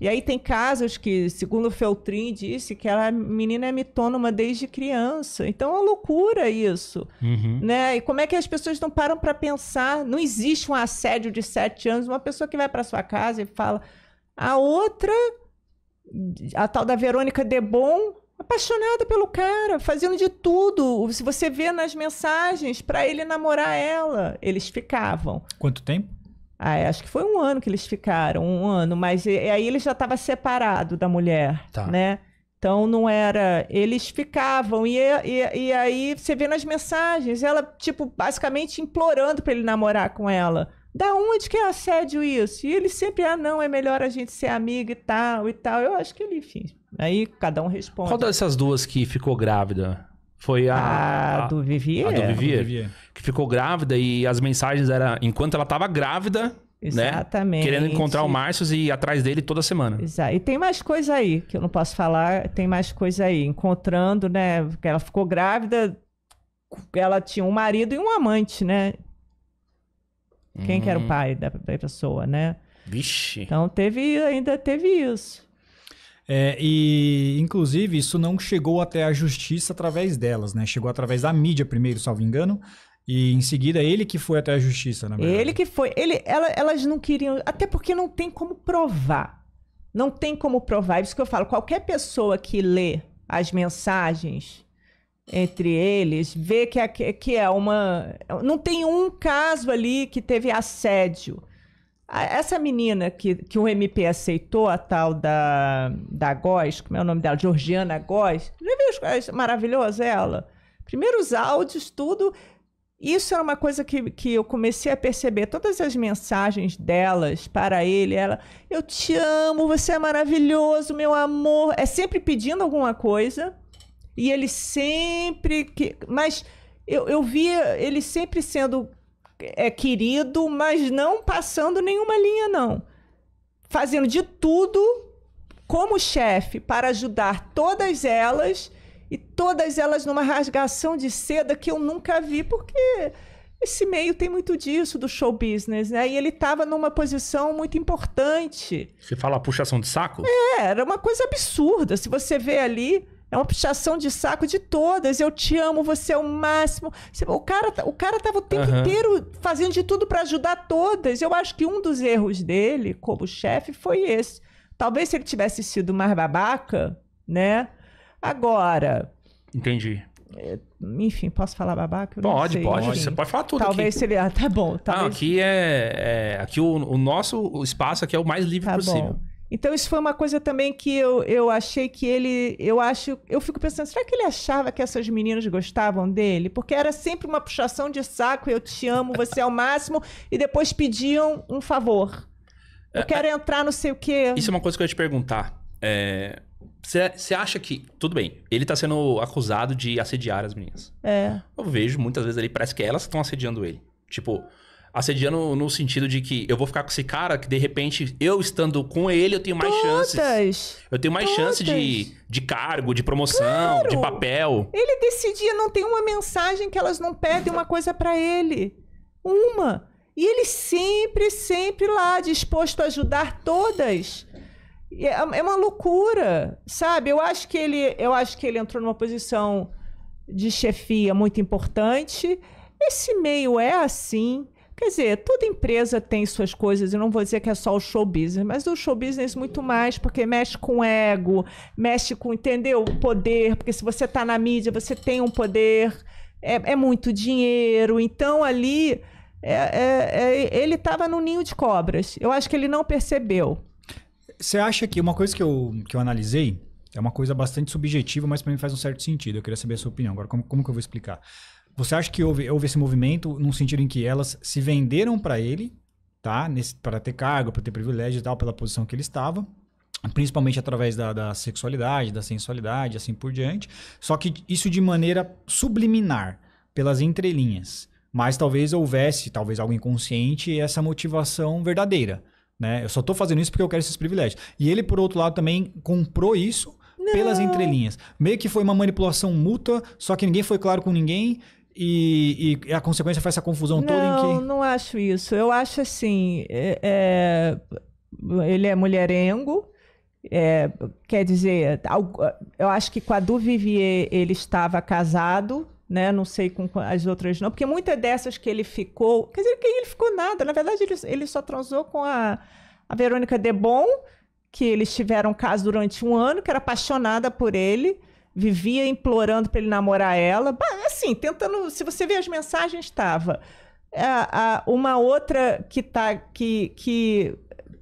E aí tem casos que, segundo o Feltrin disse, que ela, a menina é mitônoma desde criança. Então é uma loucura isso. Uhum. Né? E como é que as pessoas não param para pensar? Não existe um assédio de sete anos, uma pessoa que vai para sua casa e fala. A outra, a tal da Verônica Debon, apaixonada pelo cara, fazendo de tudo. Se você vê nas mensagens, para ele namorar ela. Eles ficavam. Quanto tempo? Ah, acho que foi um ano que eles ficaram, um ano, mas aí ele já estava separado da mulher, tá. né? Então não era. Eles ficavam, e, e, e aí você vê nas mensagens, ela, tipo, basicamente implorando para ele namorar com ela. Da onde que é assédio isso? E ele sempre, ah, não, é melhor a gente ser amiga e tal e tal. Eu acho que ele, enfim. Aí cada um responde. Qual dessas duas que ficou grávida? Foi a, ah, a, do Vivier. A do Vivier, Que ficou grávida e as mensagens eram enquanto ela estava grávida. Né, Exatamente. Né? Querendo encontrar o Márcio e ir atrás dele toda semana. Exato. E tem mais coisa aí que eu não posso falar. Tem mais coisa aí. Encontrando, né? Porque ela ficou grávida. Ela tinha um marido e um amante, né? Quem hum. que era o hum. pai da, da pessoa, né? Vixe. Então teve ainda teve isso. É, e, inclusive, isso não chegou até a justiça através delas, né? Chegou através da mídia primeiro, salvo engano. E em seguida ele que foi até a justiça, na verdade. Ele que foi. Ele, ela, elas não queriam. Até porque não tem como provar. Não tem como provar. É isso que eu falo. Qualquer pessoa que lê as mensagens entre eles, vê que é, que é uma. Não tem um caso ali que teve assédio. Essa menina que, que o MP aceitou, a tal da, da Góes, como é o nome dela? Georgiana Góes. Já viu as coisas maravilhosas ela? Primeiros áudios, tudo. Isso era é uma coisa que, que eu comecei a perceber. Todas as mensagens delas para ele, ela, eu te amo, você é maravilhoso, meu amor. É sempre pedindo alguma coisa. E ele sempre. Que, mas eu, eu via ele sempre sendo é querido, mas não passando nenhuma linha, não. Fazendo de tudo como chefe para ajudar todas elas e todas elas numa rasgação de seda que eu nunca vi, porque esse meio tem muito disso do show business, né? E ele estava numa posição muito importante. Você fala puxação de saco? É, era uma coisa absurda. Se você vê ali, é uma puxação de saco de todas. Eu te amo, você é o máximo. O cara, tá, o cara tava o tempo uhum. inteiro fazendo de tudo para ajudar todas. Eu acho que um dos erros dele, como chefe, foi esse. Talvez se ele tivesse sido mais babaca, né? Agora. Entendi. É, enfim, posso falar babaca? pode, sei, pode. Enfim. Você pode falar tudo. Talvez aqui. ele. Ah, tá bom. Talvez... Não, aqui é. é aqui o, o, nosso espaço aqui é o mais livre tá possível. Bom. Então, isso foi uma coisa também que eu, eu achei que ele. Eu acho. Eu fico pensando, será que ele achava que essas meninas gostavam dele? Porque era sempre uma puxação de saco, eu te amo, você é o máximo, e depois pediam um favor. Eu é, quero é, entrar não sei o quê. Isso é uma coisa que eu ia te perguntar. É, você acha que. Tudo bem, ele tá sendo acusado de assediar as meninas. É. Eu vejo muitas vezes ali, parece que elas estão assediando ele. Tipo, assediando no sentido de que eu vou ficar com esse cara que de repente eu estando com ele eu tenho mais Todas. chances. Eu tenho mais Todas. chance de, de cargo, de promoção, claro. de papel. Ele decidia não tem uma mensagem que elas não pedem uma coisa para ele. Uma. E ele sempre, sempre lá disposto a ajudar todas. É, é uma loucura, sabe? Eu acho que ele, eu acho que ele entrou numa posição de chefia muito importante. Esse meio é assim. Quer dizer, toda empresa tem suas coisas, eu não vou dizer que é só o show business, mas o show business muito mais, porque mexe com ego, mexe com, entendeu? Poder, porque se você está na mídia, você tem um poder, é, é muito dinheiro. Então ali. É, é, é ele estava no ninho de cobras. Eu acho que ele não percebeu. Você acha que uma coisa que eu, que eu analisei é uma coisa bastante subjetiva, mas para mim faz um certo sentido. Eu queria saber a sua opinião. Agora, como, como que eu vou explicar? Você acha que houve, houve esse movimento num sentido em que elas se venderam para ele, tá? Para ter cargo, para ter privilégio e tal, pela posição que ele estava principalmente através da, da, sexualidade, da sensualidade, assim por diante. Só que isso de maneira subliminar, pelas entrelinhas. Mas talvez houvesse, talvez algo inconsciente, essa motivação verdadeira. Né? Eu só estou fazendo isso porque eu quero esses privilégios. E ele, por outro lado, também comprou isso não. pelas entrelinhas. Meio que foi uma manipulação mútua, só que ninguém foi claro com ninguém. E, e, a consequência foi essa confusão não, toda em que. Não acho isso. Eu acho assim. É, é, ele é mulherengo. É, quer dizer, eu acho que com a Du Vivier ele estava casado, né? Não sei com as outras não, porque muitas dessas que ele ficou. Quer dizer, que ele ficou nada. Na verdade, ele, ele só transou com a, a Verônica Debon, que eles tiveram caso durante um ano, que era apaixonada por ele vivia implorando para ele namorar ela. Assim, tentando. Se você ver as mensagens, estava. É, uma outra que, tá, que, que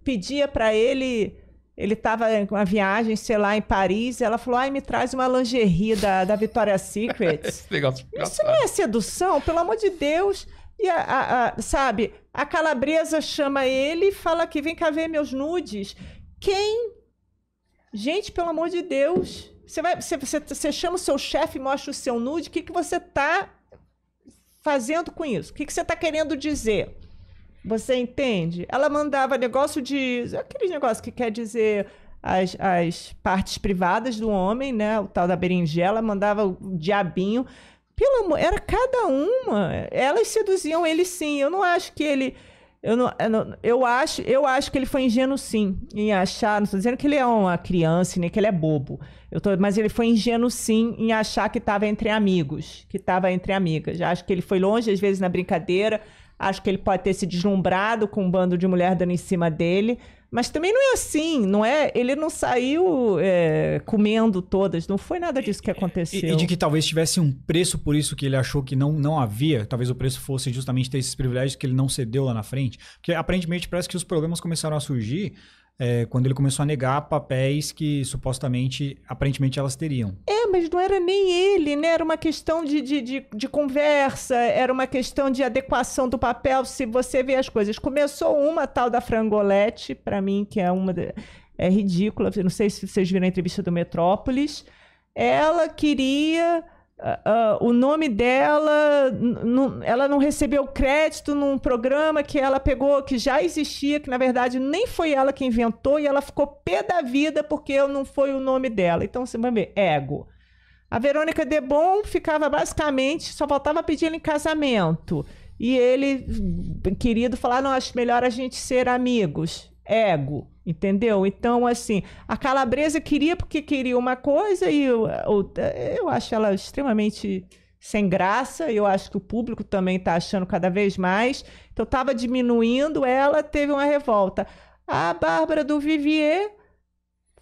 pedia para ele. Ele estava com uma viagem, sei lá, em Paris, e ela falou: ai, me traz uma lingerie da, da Victoria's Secret. Isso não é sedução, pelo amor de Deus. E a, a, a, sabe, a calabresa chama ele e fala que vem cá ver meus nudes. Quem? Gente, pelo amor de Deus. Você, vai, você, você, você chama o seu chefe, mostra o seu nude, o que, que você está fazendo com isso? O que, que você está querendo dizer? Você entende? Ela mandava negócio de. aquele negócio que quer dizer as, as partes privadas do homem, né? O tal da berinjela, mandava o diabinho. Pelo amor, era cada uma. Elas seduziam ele sim. Eu não acho que ele. Eu, não, eu, não, eu, acho, eu acho que ele foi ingênuo, sim, em achar. Não estou dizendo que ele é uma criança, nem né, que ele é bobo. Eu tô... Mas ele foi ingênuo, sim, em achar que estava entre amigos, que estava entre amigas. Acho que ele foi longe, às vezes, na brincadeira. Acho que ele pode ter se deslumbrado com um bando de mulher dando em cima dele. Mas também não é assim, não é? Ele não saiu é, comendo todas, não foi nada disso que aconteceu. E, e, de que talvez tivesse um preço por isso que ele achou que não, não havia, talvez o preço fosse justamente ter esses privilégios que ele não cedeu lá na frente. Porque aparentemente parece que os problemas começaram a surgir é, quando ele começou a negar papéis que supostamente, aparentemente, elas teriam. É, mas não era nem ele, né? Era uma questão de, de, de, de conversa, era uma questão de adequação do papel, se você vê as coisas. Começou uma tal da Frangolete, para mim, que é uma. De... É ridícula, não sei se vocês viram a entrevista do Metrópolis. Ela queria Uh, o nome dela, ela não recebeu crédito num programa que ela pegou, que já existia, que na verdade nem foi ela que inventou, e ela ficou pé da vida porque não foi o nome dela. Então você vai ver, ego. A Verônica Debon ficava basicamente, só faltava pedir ele em casamento. E ele, hum, querido, falar: não, acho melhor a gente ser amigos ego, entendeu? Então, assim, a calabresa queria porque queria uma coisa e eu, eu acho ela extremamente sem graça. Eu acho que o público também está achando cada vez mais. Então, estava diminuindo, ela teve uma revolta. A Bárbara do Vivier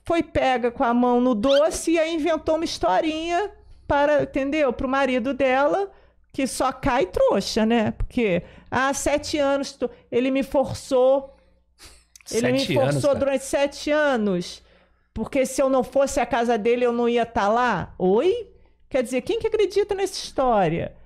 foi pega com a mão no doce e aí inventou uma historinha para, entendeu? Para o marido dela, que só cai trouxa, né? Porque há ah, sete anos ele me forçou ele sete me forçou anos, durante sete anos. Porque se eu não fosse a casa dele, eu não ia estar tá lá. Oi? Quer dizer, quem que acredita nessa história?